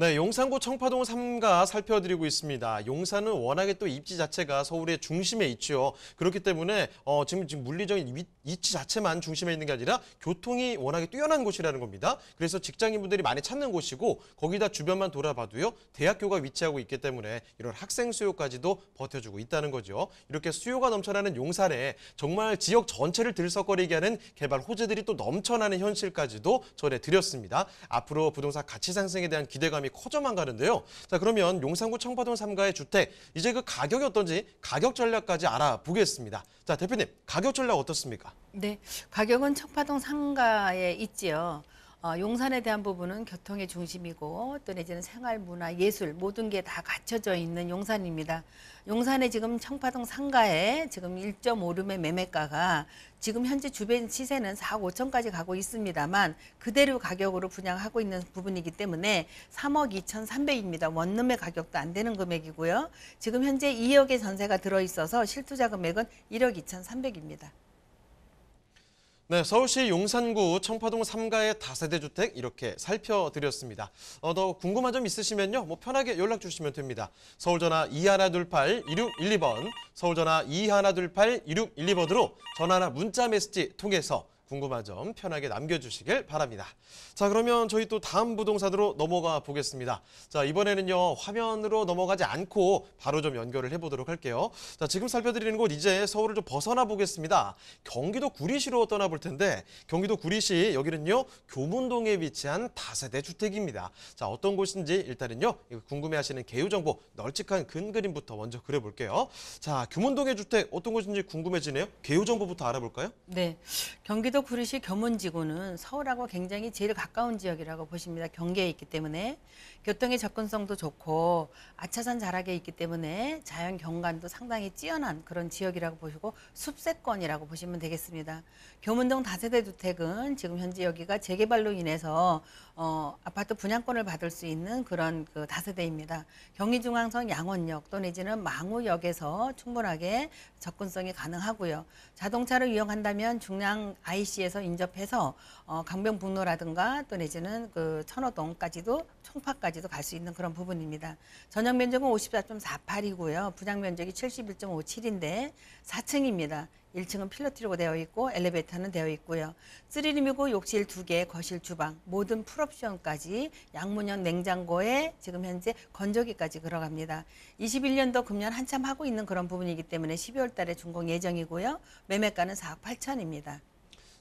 네, 용산구 청파동 3가 살펴드리고 있습니다. 용산은 워낙에 또 입지 자체가 서울의 중심에 있죠. 그렇기 때문에 어, 지금 지금 물리적인 위, 입지 자체만 중심에 있는 게 아니라 교통이 워낙에 뛰어난 곳이라는 겁니다. 그래서 직장인분들이 많이 찾는 곳이고 거기다 주변만 돌아봐도요. 대학교가 위치하고 있기 때문에 이런 학생 수요까지도 버텨주고 있다는 거죠. 이렇게 수요가 넘쳐나는 용산에 정말 지역 전체를 들썩거리게 하는 개발 호재들이 또 넘쳐나는 현실까지도 전해드렸습니다. 앞으로 부동산 가치 상승에 대한 기대감이 커져만 가는데요. 자 그러면 용산구 청파동 3가의 주택 이제 그 가격이 어떤지 가격 전략까지 알아보겠습니다. 자 대표님 가격 전략 어떻습니까? 네, 가격은 청파동 상가에 있지요. 어, 용산에 대한 부분은 교통의 중심이고 또 내지는 생활, 문화, 예술 모든 게 다 갖춰져 있는 용산입니다. 용산에 지금 청파동 상가에 지금 1.5룸의 매매가가 지금 현재 주변 시세는 4억 5천까지 가고 있습니다만 그대로 가격으로 분양하고 있는 부분이기 때문에 3억 2천 3백입니다. 원룸의 가격도 안 되는 금액이고요. 지금 현재 2억의 전세가 들어있어서 실투자 금액은 1억 2천 3백입니다. 네, 서울시 용산구 청파동 3가의 다세대 주택 이렇게 살펴드렸습니다. 어, 더 궁금한 점 있으시면요, 뭐 편하게 연락 주시면 됩니다. 서울전화 2128-2612번, 서울전화 2128-2612번으로 전화나 문자 메시지 통해서 궁금한 점 편하게 남겨주시길 바랍니다. 자 그러면 저희 또 다음 부동산으로 넘어가 보겠습니다. 자 이번에는요 화면으로 넘어가지 않고 바로 좀 연결을 해보도록 할게요. 자 지금 살펴드리는 곳 이제 서울을 좀 벗어나 보겠습니다. 경기도 구리시로 떠나볼 텐데 경기도 구리시 여기는요 교문동에 위치한 다세대 주택입니다. 자 어떤 곳인지 일단은요 궁금해하시는 개요 정보 널찍한 근 그림부터 먼저 그려볼게요. 자 교문동의 주택 어떤 곳인지 궁금해지네요. 개요 정보부터 알아볼까요? 네 경기도 경기도 구리시 교문지구는 서울하고 굉장히 제일 가까운 지역이라고 보십니다. 경계에 있기 때문에 교통의 접근성도 좋고 아차산 자락에 있기 때문에 자연 경관도 상당히 뛰어난 그런 지역이라고 보시고 숲세권이라고 보시면 되겠습니다. 교문동 다세대 주택은 지금 현재 여기가 재개발로 인해서 어, 아파트 분양권을 받을 수 있는 그런 그 다세대입니다. 경의중앙선 양원역 또 내지는 망우역에서 충분하게 접근성이 가능하고요. 자동차를 이용한다면 중량 IC에서 인접해서 어, 강변북로라든가 또 내지는 그 천호동까지도 총파까지도 갈 수 있는 그런 부분입니다. 전용 면적은 54.48이고요. 분양 면적이 71.57인데 4층입니다. 1층은 필라티로 되어 있고 엘리베이터는 되어 있고요. 쓰리룸이고 욕실 두개 거실, 주방, 모든 풀옵션까지 양문형 냉장고에 지금 현재 건조기까지 들어갑니다. 21년도 금년 한참 하고 있는 그런 부분이기 때문에 12월 달에 준공 예정이고요. 매매가는 4억 8천입니다.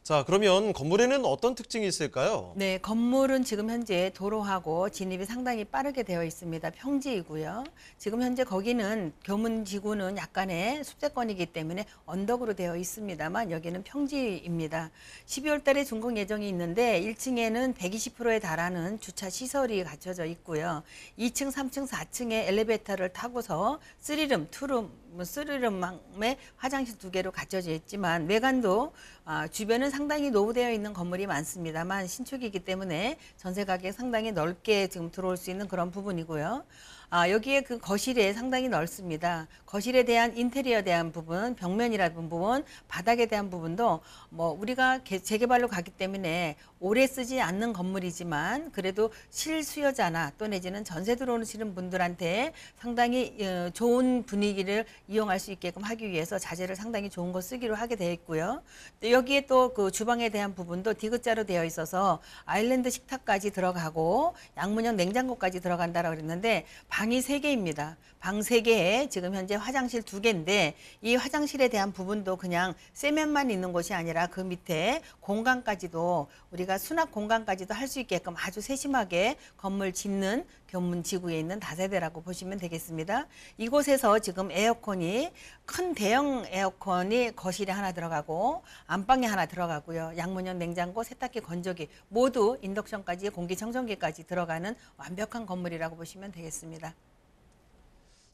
자, 그러면 건물에는 어떤 특징이 있을까요? 네, 건물은 지금 현재 도로하고 진입이 상당히 빠르게 되어 있습니다. 평지이고요. 지금 현재 거기는 교문지구는 약간의 숲세권이기 때문에 언덕으로 되어 있습니다만 여기는 평지입니다. 12월 달에 준공 예정이 있는데 1층에는 120%에 달하는 주차 시설이 갖춰져 있고요. 2층, 3층, 4층에 엘리베이터를 타고서 쓰 3룸, 2룸, 3룸의 화장실 두 개로 갖춰져 있지만 외관도 아, 주변은 상당히 노후되어 있는 건물이 많습니다만 신축이기 때문에 전세 가격 상당히 넓게 지금 들어올 수 있는 그런 부분이고요. 아, 여기에 그 거실에 상당히 넓습니다. 거실에 대한 인테리어에 대한 부분, 벽면이라는 부분, 바닥에 대한 부분도 뭐 우리가 재개발로 가기 때문에 오래 쓰지 않는 건물이지만 그래도 실수요자나 또 내지는 전세 들어오시는 분들한테 상당히 어, 좋은 분위기를 이용할 수 있게끔 하기 위해서 자재를 상당히 좋은 거 쓰기로 하게 되어 있고요. 또 여기에 또 그 주방에 대한 부분도 디귿자로 되어 있어서 아일랜드 식탁까지 들어가고 양문형 냉장고까지 들어간다라고 그랬는데 방이 세개입니다방 세개에 지금 현재 화장실 두개인데이 화장실에 대한 부분도 그냥 세면만 있는 곳이 아니라 그 밑에 공간까지도 우리가 저희가 수납 공간까지도 할 수 있게끔 아주 세심하게 건물 짓는 견문 지구에 있는 다세대라고 보시면 되겠습니다. 이곳에서 지금 에어컨이 큰 대형 에어컨이 거실에 하나 들어가고 안방에 하나 들어가고요. 양문형 냉장고, 세탁기, 건조기 모두 인덕션까지 공기청정기까지 들어가는 완벽한 건물이라고 보시면 되겠습니다.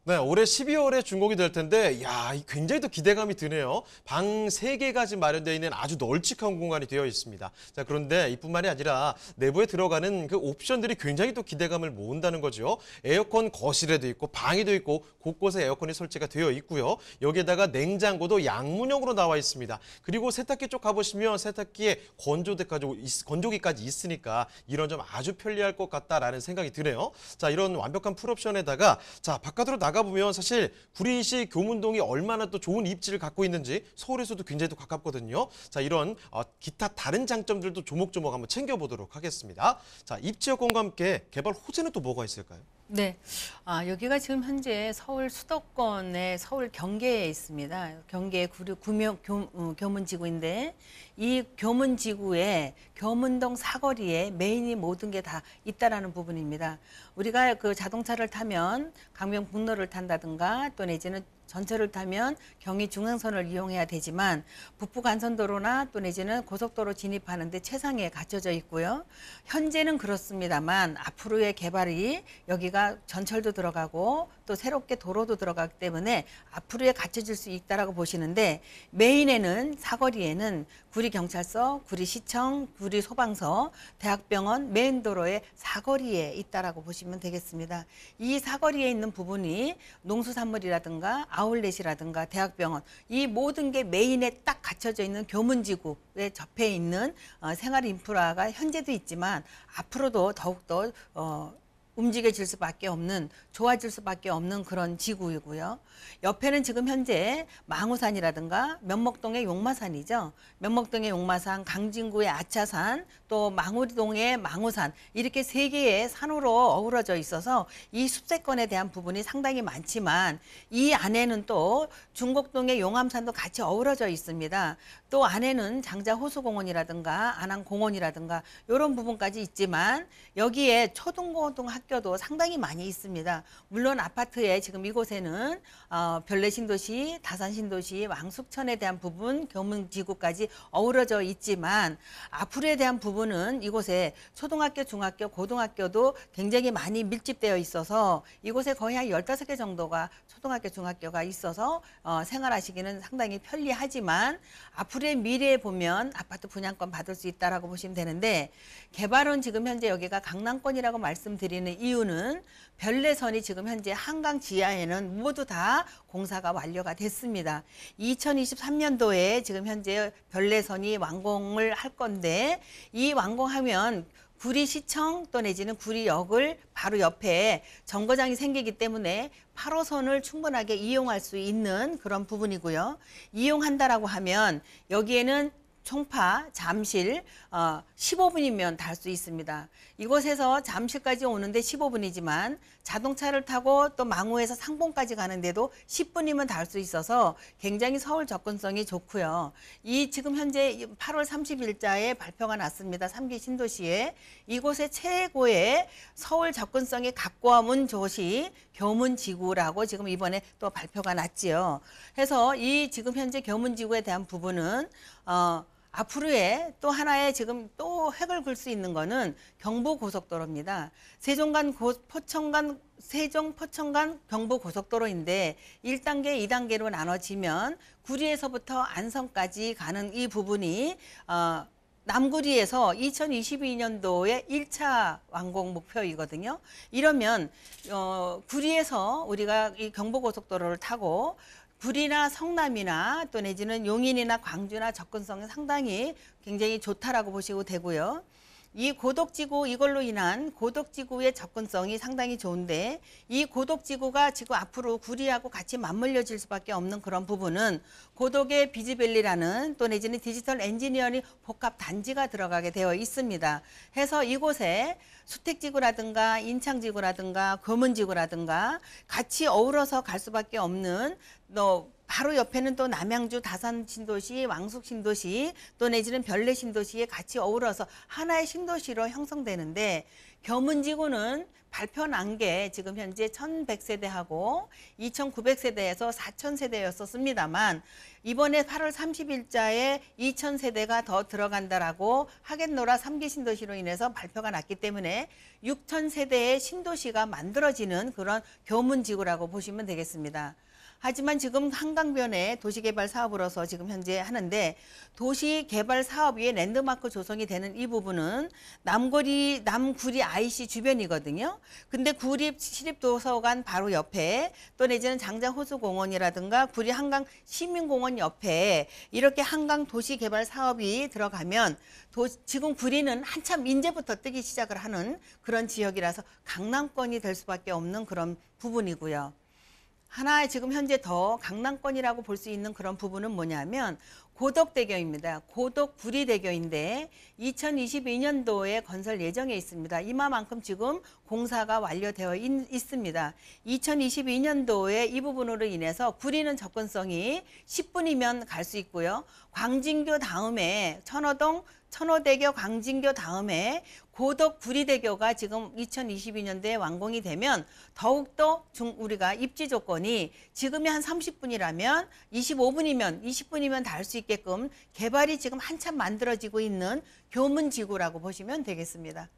네, 올해 12월에 준공이 될 텐데 야, 굉장히 또 기대감이 드네요. 방3개가지 마련되어 있는 아주 널찍한 공간이 되어 있습니다. 자, 그런데 이뿐만이 아니라 내부에 들어가는 그 옵션들이 굉장히 또 기대감을 모은다는 거죠. 에어컨 거실에도 있고 방에도 있고 곳곳에 에어컨이 설치가 되어 있고요. 여기에다가 냉장고도 양문형으로 나와 있습니다. 그리고 세탁기 쪽 가보시면 세탁기에 건조대까지 건조기까지 있으니까 이런 점 아주 편리할 것 같다라는 생각이 드네요. 자, 이런 완벽한 풀옵션에다가 자, 바깥으로 나가 나가보면 사실 구리시 교문동이 얼마나 또 좋은 입지를 갖고 있는지 서울에서도 굉장히 또 가깝거든요. 자 이런 어, 기타 다른 장점들도 조목조목 한번 챙겨보도록 하겠습니다. 자 입지 여건과 함께 개발 호재는 또 뭐가 있을까요? 네. 아, 여기가 지금 현재 서울 수도권의 서울 경계에 있습니다. 경계 구류 구명 어, 교문 지구인데 이 교문 지구에 교문동 사거리에 메인이 모든 게 다 있다라는 부분입니다. 우리가 그 자동차를 타면 강변북로를 탄다든가 또 내지는 전철을 타면 경의 중앙선을 이용해야 되지만 북부간선도로나 또 내지는 고속도로 진입하는데 최상에 위 갖춰져 있고요. 현재는 그렇습니다만 앞으로의 개발이 여기가 전철도 들어가고 또 새롭게 도로도 들어가기 때문에 앞으로에 갖춰질 수있다고 보시는데 메인에는 사거리에는 구리 경찰서, 구리 시청, 구리 소방서, 대학병원 메인 도로의 사거리에 있다라고 보시면 되겠습니다. 이 사거리에 있는 부분이 농수산물이라든가 아울렛이라든가 대학병원 이 모든 게 메인에 딱갖춰져 있는 교문지구에 접해 있는 어, 생활 인프라가 현재도 있지만 앞으로도 더욱더 어, 움직여질 수밖에 없는 좋아질 수밖에 없는 그런 지구이고요. 옆에는 지금 현재 망우산이라든가 면목동의 용마산이죠. 면목동의 용마산, 강진구의 아차산, 또 망우동의 망우산 이렇게 세 개의 산으로 어우러져 있어서 이 숲세권에 대한 부분이 상당히 많지만 이 안에는 또 중곡동의 용암산도 같이 어우러져 있습니다. 또 안에는 장자 호수공원이라든가 안항공원이라든가 이런 부분까지 있지만 여기에 초등고등 학교도 상당히 많이 있습니다. 물론 아파트에 지금 이곳에는 어, 별내신도시, 다산신도시, 왕숙천에 대한 부분, 교문지구까지 어우러져 있지만 앞으로에 대한 부분 부분은 이곳에 초등학교, 중학교, 고등학교도 굉장히 많이 밀집되어 있어서 이곳에 거의 한 열다섯 개 정도가 초등학교, 중학교가 있어서 어, 생활하시기는 상당히 편리하지만 앞으로의 미래에 보면 아파트 분양권 받을 수 있다라고 보시면 되는데 개발은 지금 현재 여기가 강남권이라고 말씀드리는 이유는 별내선이 지금 현재 한강 지하에는 모두 다 공사가 완료가 됐습니다. 2023년도에 지금 현재 별내선이 완공을 할 건데 이 완공하면 구리시청 또 내지는 구리역을 바로 옆에 정거장이 생기기 때문에 8호선을 충분하게 이용할 수 있는 그런 부분이고요. 이용한다라고 하면 여기에는 총파, 잠실 15분이면 어, 달수 있습니다. 이곳에서 잠실까지 오는데 15분이지만 자동차를 타고 또 망우에서 상봉까지 가는데도 10분이면 닿을 수 있어서 굉장히 서울 접근성이 좋고요. 이 지금 현재 8월 30일자에 발표가 났습니다. 3기 신도시에 이곳의 최고의 서울 접근성이 가까운 조시 교문지구라고 지금 이번에 또 발표가 났지요. 해서 이 지금 현재 교문지구에 대한 부분은 어 앞으로의 또 하나의 지금 또 핵을 굴 수 있는 거는 경부 고속도로입니다. 세종간 고, 포천간 세종 포천간 경부 고속도로인데 1단계, 2단계로 나눠지면 구리에서부터 안성까지 가는 이 부분이 어, 남구리에서 2022년도에 1차 완공 목표이거든요. 이러면 어, 구리에서 우리가 이 경부고속도로를 타고 불이나 성남이나 또 내지는 용인이나 광주나 접근성이 상당히 굉장히 좋다라고 보시고 되고요. 이 고독지구 이걸로 인한 고독지구의 접근성이 상당히 좋은데 이 고독지구가 지금 앞으로 구리하고 같이 맞물려질 수밖에 없는 그런 부분은 고독의 비즈밸리라는 또 내지는 디지털 엔지니어링 복합 단지가 들어가게 되어 있습니다. 해서 이곳에 수택지구라든가 인창지구라든가 검은지구라든가 같이 어우러서 갈 수밖에 없는 바로 옆에는 또 남양주 다산 신도시, 왕숙 신도시, 또 내지는 별내 신도시에 같이 어우러서 하나의 신도시로 형성되는데 겸은지구는 발표 난 게 지금 현재 1100세대하고 2900세대에서 4000세대였었습니다만 이번에 8월 30일자에 2000세대가 더 들어간다라고 하겐노라 3기 신도시로 인해서 발표가 났기 때문에 6000세대의 신도시가 만들어지는 그런 겸은지구라고 보시면 되겠습니다. 하지만 지금 한강변에 도시개발 사업으로서 지금 현재 하는데 도시개발 사업 위에 랜드마크 조성이 되는 이 부분은 남구리 남구리 IC 주변이거든요. 근데 구립 시립도서관 바로 옆에 또 내지는 장자호수공원이라든가 구리 한강 시민공원 옆에 이렇게 한강 도시개발 사업이 들어가면 도, 지금 구리는 한참 인제부터 뜨기 시작을 하는 그런 지역이라서 강남권이 될 수밖에 없는 그런 부분이고요. 하나의 지금 현재 더 강남권이라고 볼 수 있는 그런 부분은 뭐냐면 고덕대교입니다. 고덕 구리대교인데 2022년도에 건설 예정에 있습니다. 이마만큼 지금 공사가 완료되어 있, 있 습니다 2022년도에 이 부분으로 인해서 구리는 접근성이 10분이면 갈 수 있고요. 광진교 다음에 천호동 천호대교, 광진교 다음에 고덕 구리대교가 지금 2022년도에 완공이 되면 더욱더 중, 우리가 입지 조건이 지금이 한 30분이라면 25분이면 20분이면 다할수 있게끔 개발이 지금 한참 만들어지고 있는 교문지구라고 보시면 되겠습니다.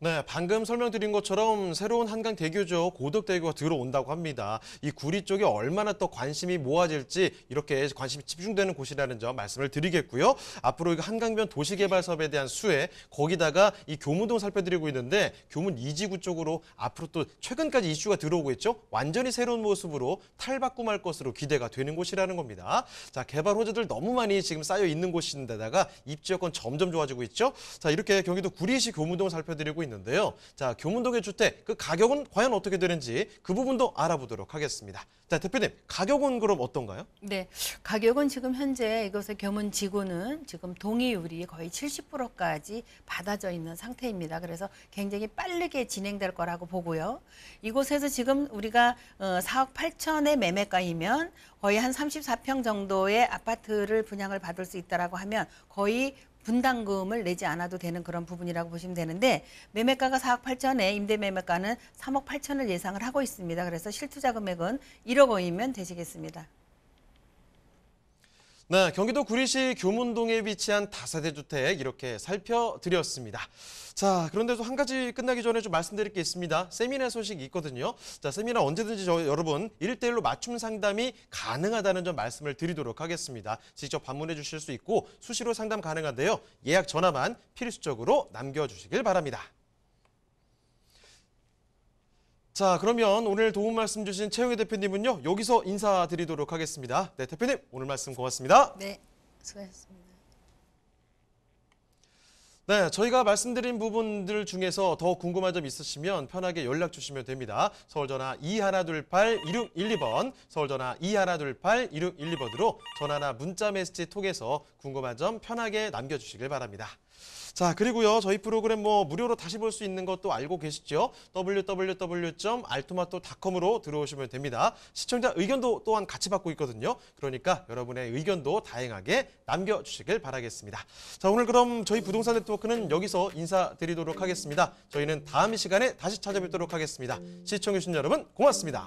네, 방금 설명드린 것처럼 새로운 한강 대교죠. 고덕대교가 들어온다고 합니다. 이 구리 쪽에 얼마나 또 관심이 모아질지 이렇게 관심이 집중되는 곳이라는 점 말씀을 드리겠고요. 앞으로 한강변 도시개발 사업에 대한 수혜 거기다가 이 교문동 살펴드리고 있는데 교문 이지구 쪽으로 앞으로 또 최근까지 이슈가 들어오고 있죠. 완전히 새로운 모습으로 탈바꿈할 것으로 기대가 되는 곳이라는 겁니다. 자, 개발 호재들 너무 많이 지금 쌓여 있는 곳인데다가 입지 여건 점점 좋아지고 있죠. 자, 이렇게 경기도 구리시 교문동 살펴드리고 있는데요. 자, 교문동의 주택 그 가격은 과연 어떻게 되는지 그 부분도 알아보도록 하겠습니다. 자, 대표님 가격은 그럼 어떤가요? 네, 가격은 지금 현재 이것의 교문 지구는 지금 동의율이 거의 70%까지 받아져 있는 상태입니다. 그래서 굉장히 빠르게 진행될 거라고 보고요. 이곳에서 지금 우리가 4억 어, 8천의 매매가이면 거의 한 34평 정도의 아파트를 분양을 받을 수 있다라고 하면 거의 분담금을 내지 않아도 되는 그런 부분이라고 보시면 되는데 매매가가 4억 8천에 임대 매매가는 3억 8천을 예상을 하고 있습니다. 그래서 실투자 금액은 1억 원이면 되시겠습니다. 네, 경기도 구리시 교문동에 위치한 다세대 주택 이렇게 살펴드렸습니다. 자, 그런데도 한 가지 끝나기 전에 좀 말씀드릴 게 있습니다. 세미나 소식이 있거든요. 자, 세미나 언제든지 저, 여러분 일대일로 맞춤 상담이 가능하다는 점 말씀을 드리도록 하겠습니다. 직접 방문해 주실 수 있고 수시로 상담 가능한데요. 예약 전화만 필수적으로 남겨주시길 바랍니다. 자, 그러면 오늘 도움 말씀 주신 최영희 대표님은요. 여기서 인사드리도록 하겠습니다. 네, 대표님 오늘 말씀 고맙습니다. 네, 수고하셨습니다. 네, 저희가 말씀드린 부분들 중에서 더 궁금한 점 있으시면 편하게 연락 주시면 됩니다. 서울전화 2128-1612번, 서울전화 2128-1612번으로 전화나 문자 메시지 통해서 궁금한 점 편하게 남겨주시길 바랍니다. 자, 그리고요. 저희 프로그램 뭐 무료로 다시 볼 수 있는 것도 알고 계시죠? www.알토마토닷컴으로 들어오시면 됩니다. 시청자 의견도 또한 같이 받고 있거든요. 그러니까 여러분의 의견도 다양하게 남겨주시길 바라겠습니다. 자, 오늘 그럼 저희 부동산 네트워크는 여기서 인사드리도록 하겠습니다. 저희는 다음 시간에 다시 찾아뵙도록 하겠습니다. 시청해주신 여러분 고맙습니다.